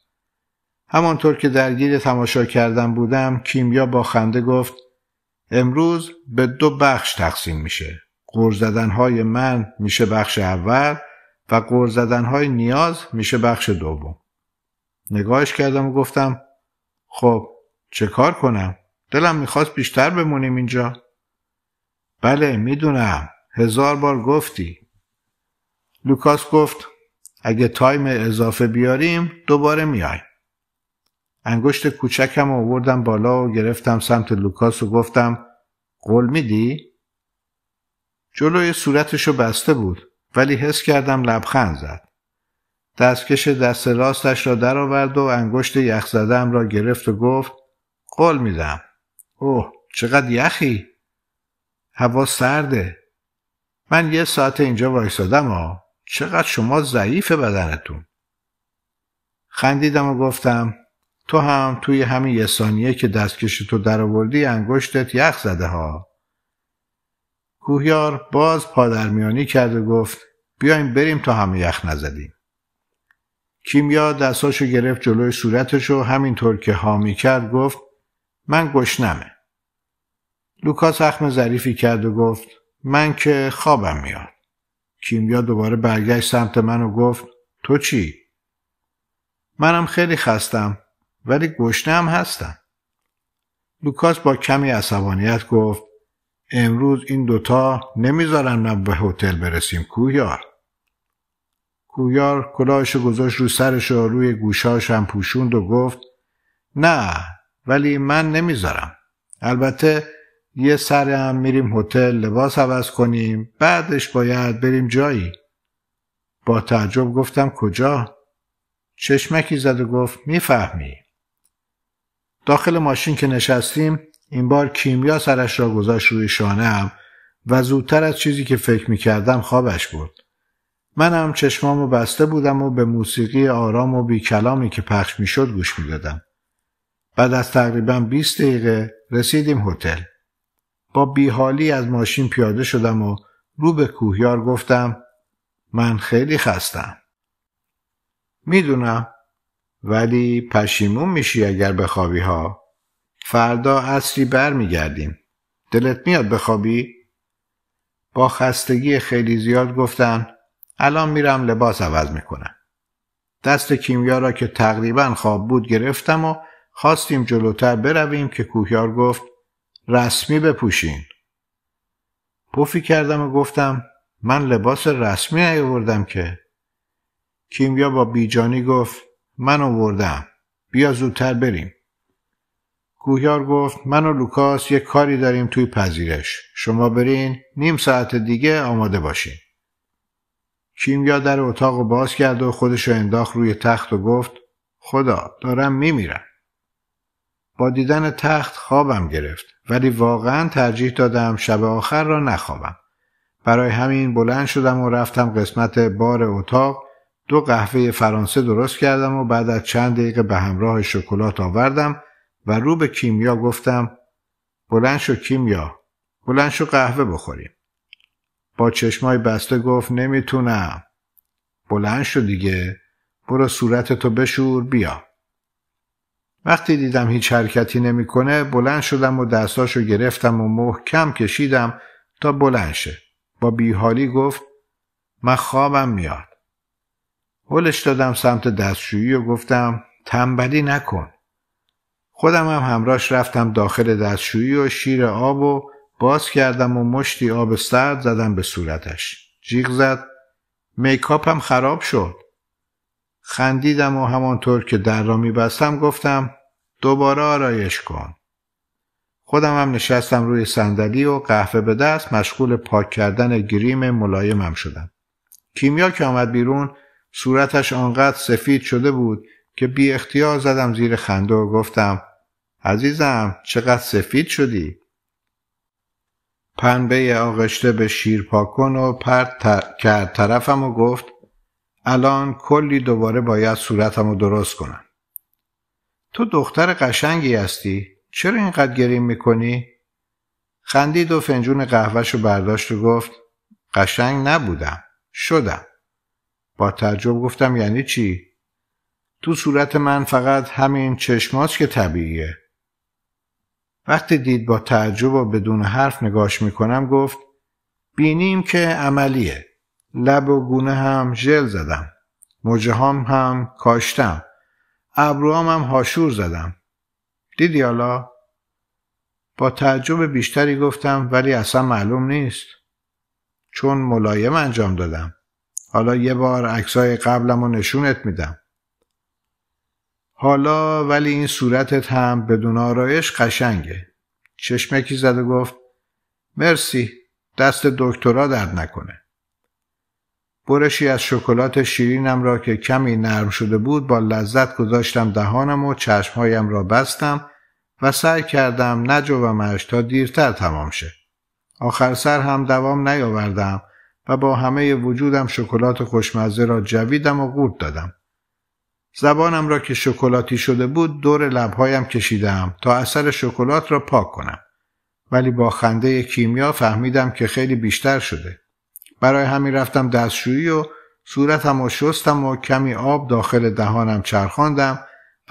همانطور که درگیر تماشا کردن بودم کیمیا با خنده گفت امروز به دو بخش تقسیم میشه شه. های من میشه بخش اول و قرض های نیاز میشه بخش دوم نگاهش کردم و گفتم خب چه کار کنم دلم میخواست بیشتر بمونیم اینجا بله میدونم هزار بار گفتی لوکاس گفت اگه تایم اضافه بیاریم دوباره میای. انگشت کوچکم آوردم بالا و گرفتم سمت لوکاس و گفتم قول میدی؟ جلوی صورتشو بسته بود ولی حس کردم لبخند زد. دستکش دست راستش را درآورد و انگشت یخ زدم را گرفت و گفت قول میدم. اوه چقدر یخی هوا سرده من یه ساعت اینجا وایسادم ها چقدر شما ضعیف بدنتون خندیدم و گفتم تو هم توی همین یه ثانیه که دستکش تو در آوردی انگشتت یخ زده ها کوهیار باز پادرمیانی کرد و گفت بیایم بریم تا همه یخ نزدیم کیمیا دستاشو گرفت جلوی صورتشو همینطور که ها میکرد کرد گفت من گشنمه لوکاس زخم ظریفی کرد و گفت من که خوابم میاد. کیمیا دوباره برگشت سمت من و گفت تو چی؟ منم خیلی خستم ولی گشنه هم هستم. لوکاس با کمی عصبانیت گفت امروز این دوتا نمیذارن به هتل برسیم کویار. کویار کلاهش گذاشت رو سرش و روی گوشاش هم پوشوند و گفت نه ولی من نمیذارم. البته یه سر هم میریم هتل لباس عوض کنیم بعدش باید بریم جایی با تعجب گفتم کجا چشمکی زد و گفت میفهمی داخل ماشین که نشستیم این بار کیمیا سرش را گذاشت روی شانه و زودتر از چیزی که فکر میکردم خوابش برد منم چشمامو بسته بودم و به موسیقی آرام و بی کلامی که پخش میشد گوش میدادم بعد از تقریبا 20 دقیقه رسیدیم هتل با بیحالی از ماشین پیاده شدم و رو به کوهیار گفتم من خیلی خستم میدونم ولی پشیمون میشی اگر خوابی ها فردا اصری بر میگردیم دلت میاد بخوابی؟ با خستگی خیلی زیاد گفتن الان میرم لباس عوض میکنم دست کیمیا را که تقریبا خواب بود گرفتم و خواستیم جلوتر برویم که کوهیار گفت رسمی بپوشین پفی کردم و گفتم من لباس رسمی وردم که کیمیا با بیجانی گفت من آوردم بیا زودتر بریم گویار گفت من و لوکاس یه کاری داریم توی پذیرش شما برین نیم ساعت دیگه آماده باشین کیمیا در اتاق و باز کرد و خودش رو انداخت روی تخت و گفت خدا دارم میمیرم با دیدن تخت خوابم گرفت ولی واقعا ترجیح دادم شب آخر را نخوابم برای همین بلند شدم و رفتم قسمت بار اتاق دو قهوه فرانسه درست کردم و بعد از چند دقیقه به همراه شکلات آوردم و رو به کیمیا گفتم بلند شو کیمیا بلند شو قهوه بخوریم با چشمای بسته گفت نمیتونم بلند شو دیگه برو صورتتو بشور بیا وقتی دیدم هیچ حرکتی نمیکنه بلند شدم و دستاشو گرفتم و محکم کشیدم تا بلند شه با بیحالی گفت من خوابم میاد هلش دادم سمت دستشویی و گفتم تنبلی نکن خودم هم همراهش رفتم داخل دستشویی و شیر آب و باز کردم و مشتی آب سرد زدم به صورتش جیغ زد میکاپم خراب شد خندیدم و همانطور که در را میبستم گفتم دوباره آرایش کن. خودم هم نشستم روی صندلی و قهوه به دست مشغول پاک کردن گریم ملایمم شدم. کیمیا که آمد بیرون صورتش آنقدر سفید شده بود که بی اختیار زدم زیر خنده و گفتم عزیزم چقدر سفید شدی؟ پنبه آغشته به شیر پاکن و پرت کرد طرفم و گفت الان کلی دوباره باید صورتم رو درست کنم. تو دختر قشنگی هستی چرا اینقدر گریم میکنی؟ خندید و فنجون قهوهش رو برداشت و گفت قشنگ نبودم شدم با تعجب گفتم یعنی چی؟ تو صورت من فقط همین چشماست که طبیعیه وقتی دید با تعجب و بدون حرف نگاش میکنم گفت بینیم که عملیه لب و گونه هم ژل زدم مجهام هم کاشتم هم هاشور زدم دیدی حالا با تعجب بیشتری گفتم ولی اصلا معلوم نیست چون ملایم انجام دادم حالا یه بار عکسای قبلم رو نشونت میدم حالا ولی این صورتت هم بدون آرایش قشنگه چشمکی زد و گفت مرسی دست دکترا درد نکنه برشی از شکلات شیرینم را که کمی نرم شده بود با لذت گذاشتم دهانم و چشمهایم را بستم و سعی کردم نجومش تا دیرتر تمام شه. آخر سر هم دوام نیاوردم و با همه وجودم شکلات خوشمزه را جویدم و قورت دادم. زبانم را که شکلاتی شده بود دور لبهایم کشیدم تا اثر شکلات را پاک کنم. ولی با خنده کیمیا فهمیدم که خیلی بیشتر شده. برای همین رفتم دستشویی و صورتم و شستم و کمی آب داخل دهانم چرخاندم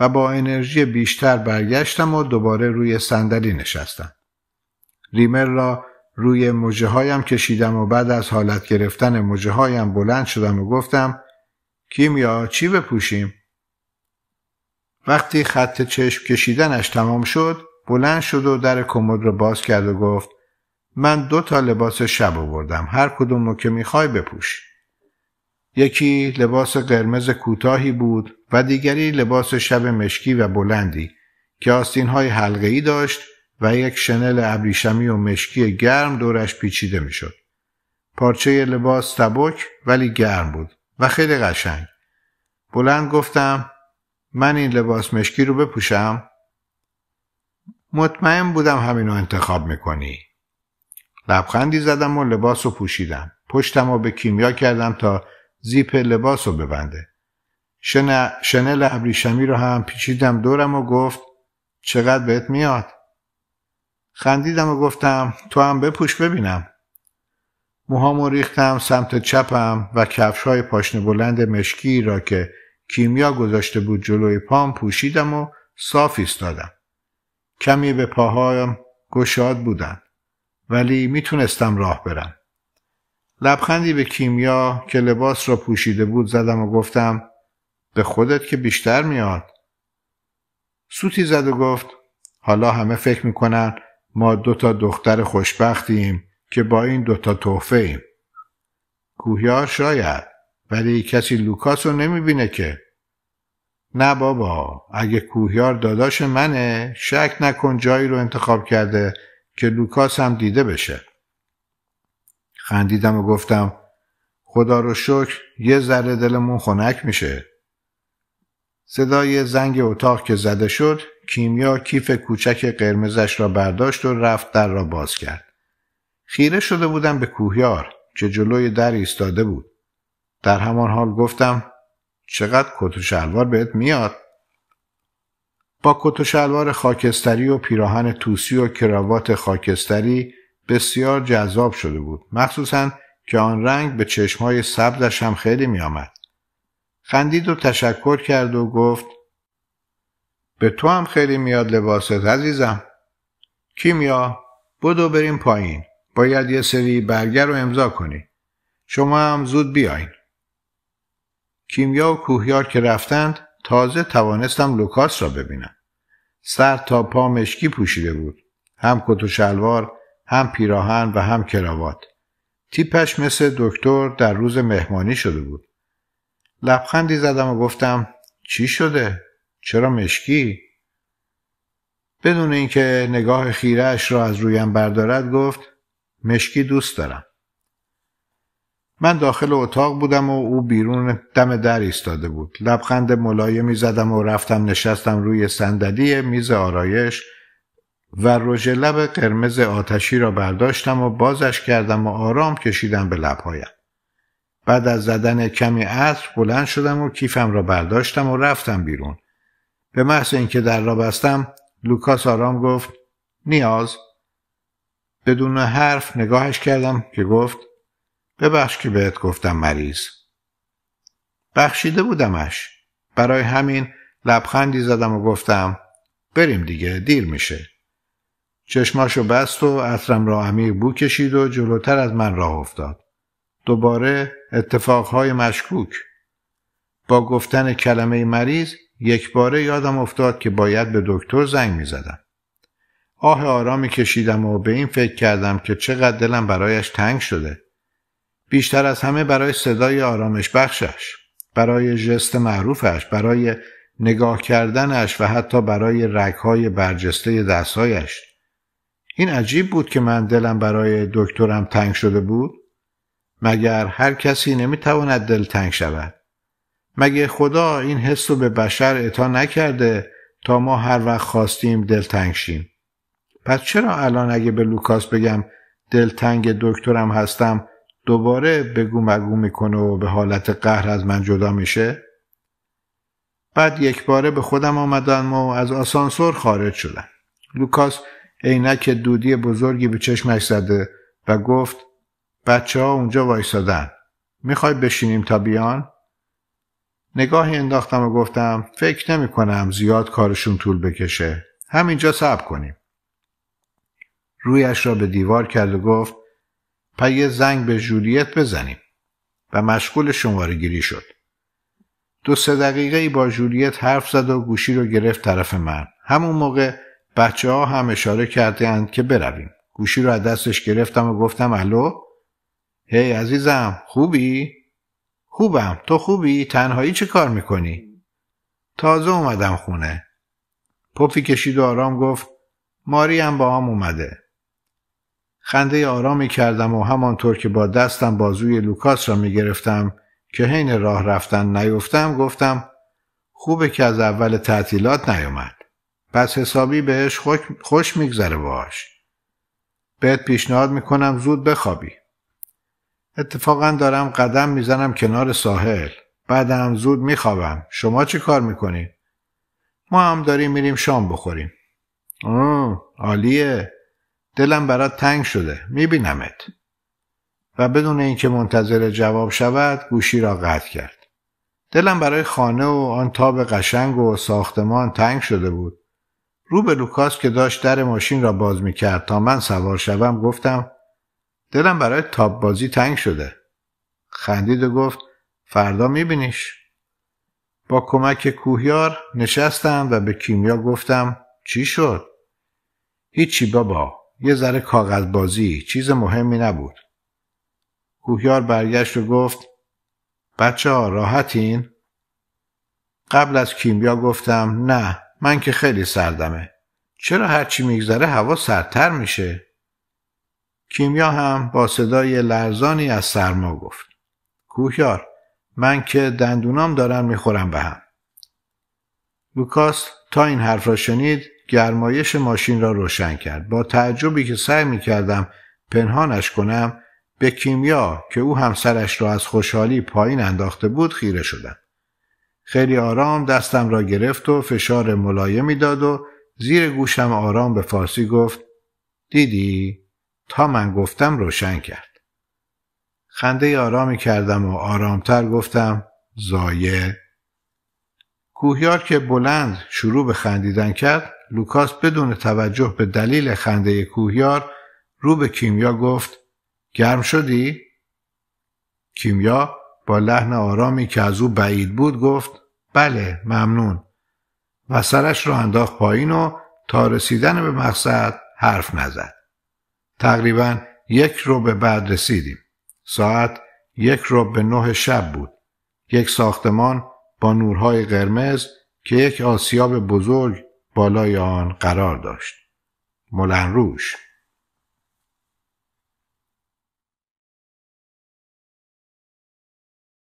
و با انرژی بیشتر برگشتم و دوباره روی صندلی نشستم. ریمر را روی مجه هایم کشیدم و بعد از حالت گرفتن مجه هایم بلند شدم و گفتم کیم یا چی بپوشیم؟ وقتی خط چشم کشیدنش تمام شد بلند شد و در کمد را باز کرد و گفت من دو تا لباس شب آوردم هر کدوم رو که میخوای بپوش یکی لباس قرمز کوتاهی بود و دیگری لباس شب مشکی و بلندی که آستین های حلقه ای داشت و یک شنل ابریشمی و مشکی گرم دورش پیچیده میشد. پارچه لباس سبک ولی گرم بود و خیلی قشنگ. بلند گفتم من این لباس مشکی رو بپوشم؟ مطمئن بودم همینو انتخاب میکنی. لبخندی زدم و لباس رو پوشیدم. پشتم و به کیمیا کردم تا زیپ لباس رو ببنده. شنل ابریشمی رو هم پیچیدم دورم و گفت چقدر بهت میاد؟ خندیدم و گفتم تو هم بپوش ببینم. موهامو ریختم سمت چپم و کفش های پاشن بلند مشکی را که کیمیا گذاشته بود جلوی پام پوشیدم و صاف ایستادم. کمی به پاهایم گشاد بودن. ولی میتونستم راه برم لبخندی به کیمیا که لباس را پوشیده بود زدم و گفتم به خودت که بیشتر میاد سوتی زد و گفت حالا همه فکر میکنن ما دوتا دختر خوشبختیم که با این دوتا توفه ایم کوهیار شاید ولی کسی لوکاس رو نمیبینه که نه بابا اگه کوهیار داداش منه شک نکن جایی رو انتخاب کرده که لوکاس هم دیده بشه خندیدم و گفتم خدا رو شکر یه ذره دلمون خنک میشه صدای زنگ اتاق که زده شد کیمیا کیف کوچک قرمزش را برداشت و رفت در را باز کرد خیره شده بودم به کوهیار که جلوی در ایستاده بود در همان حال گفتم چقدر کت و شلوار بهت میاد با کت و شلوار خاکستری و پیراهن توسی و کراوات خاکستری بسیار جذاب شده بود مخصوصا که آن رنگ به چشمهای سبزش هم خیلی میآمد خندید و تشکر کرد و گفت به تو هم خیلی میاد لباست عزیزم کیمیا بدو بریم پایین باید یه سری برگر رو امضا کنی شما هم زود بیاین کیمیا و کوهیار که رفتند تازه توانستم لوکاس را ببینم سر تا پا مشکی پوشیده بود هم کت و شلوار هم پیراهن و هم کراوات تیپش مثل دکتر در روز مهمانی شده بود لبخندی زدم و گفتم چی شده چرا مشکی بدون اینکه نگاه خیرهش را از رویم بردارد گفت مشکی دوست دارم من داخل اتاق بودم و او بیرون دم در ایستاده بود لبخند ملایمی زدم و رفتم نشستم روی صندلی میز آرایش و رژ لب قرمز آتشی را برداشتم و بازش کردم و آرام کشیدم به لبهایم بعد از زدن کمی عصر بلند شدم و کیفم را برداشتم و رفتم بیرون به محض اینکه در را بستم لوکاس آرام گفت نیاز بدون حرف نگاهش کردم که گفت ببخش که بهت گفتم مریض بخشیده بودمش برای همین لبخندی زدم و گفتم بریم دیگه دیر میشه چشماشو بست و عطرم را عمیق بو کشید و جلوتر از من راه افتاد دوباره اتفاقهای مشکوک با گفتن کلمه مریض یک باره یادم افتاد که باید به دکتر زنگ میزدم آه آرامی کشیدم و به این فکر کردم که چقدر دلم برایش تنگ شده. بیشتر از همه برای صدای آرامش بخشش برای ژست معروفش برای نگاه کردنش و حتی برای رکهای برجسته دستهایش این عجیب بود که من دلم برای دکترم تنگ شده بود مگر هر کسی نمیتواند دل تنگ شود مگه خدا این حس رو به بشر اعطا نکرده تا ما هر وقت خواستیم دلتنگ شیم پس چرا الان اگه به لوکاس بگم دلتنگ دکترم هستم دوباره بگو مگو میکنه و به حالت قهر از من جدا میشه بعد یک باره به خودم آمدم و از آسانسور خارج شدم لوکاس عینک دودی بزرگی به چشمش زده و گفت بچه ها اونجا وایسادن میخوای بشینیم تا بیان؟ نگاهی انداختم و گفتم فکر نمی کنم زیاد کارشون طول بکشه همینجا صبر کنیم رویش را به دیوار کرد و گفت پس زنگ به جولیت بزنیم و مشغول شماره گیری شد دو سه دقیقه ای با جولیت حرف زد و گوشی رو گرفت طرف من همون موقع بچه ها هم اشاره کرده اند که برویم گوشی رو از دستش گرفتم و گفتم الو هی عزیزم خوبی؟ خوبم تو خوبی؟ تنهایی چه کار میکنی؟ تازه اومدم خونه پفی کشید و آرام گفت ماری هم با هم اومده خنده آرامی کردم و همانطور که با دستم بازوی لوکاس را می گرفتم که حین راه رفتن نیفتم گفتم خوبه که از اول تعطیلات نیومد. پس حسابی بهش خوش میگذره باش. بهت پیشنهاد میکنم زود بخوابی. اتفاقا دارم قدم میزنم کنار ساحل. بعدم زود میخوابم. شما چی کار میکنید؟ ما هم داریم میریم شام بخوریم. آه عالیه. دلم برات تنگ شده میبینمت و بدون اینکه منتظر جواب شود گوشی را قطع کرد دلم برای خانه و آن تاب قشنگ و ساختمان تنگ شده بود رو به لوکاس که داشت در ماشین را باز میکرد تا من سوار شوم گفتم دلم برای تاب بازی تنگ شده خندید و گفت فردا میبینیش با کمک کوهیار نشستم و به کیمیا گفتم چی شد؟ هیچی بابا یه ذره کاغذ بازی چیز مهمی نبود کوهیار برگشت و گفت بچه ها راحتین؟ قبل از کیمیا گفتم نه من که خیلی سردمه چرا هرچی میگذره هوا سردتر میشه؟ کیمیا هم با صدای لرزانی از سرما گفت کوهیار من که دندونام دارم میخورم به هم لوکاس تا این حرف را شنید گرمایش ماشین را روشن کرد با تعجبی که سعی می کردم پنهانش کنم به کیمیا که او همسرش را از خوشحالی پایین انداخته بود خیره شدم خیلی آرام دستم را گرفت و فشار ملایمی داد و زیر گوشم آرام به فارسی گفت دیدی تا من گفتم روشن کرد خنده آرامی کردم و آرامتر گفتم زایه کوهیار که بلند شروع به خندیدن کرد لوکاس بدون توجه به دلیل خنده کوهیار رو به کیمیا گفت گرم شدی؟ کیمیا با لحن آرامی که از او بعید بود گفت بله ممنون و سرش را انداخت پایین و تا رسیدن به مقصد حرف نزد. تقریبا یک رو به بعد رسیدیم. ساعت یک رو به نه شب بود. یک ساختمان با نورهای قرمز که یک آسیاب بزرگ بالای آن قرار داشت. ملنروش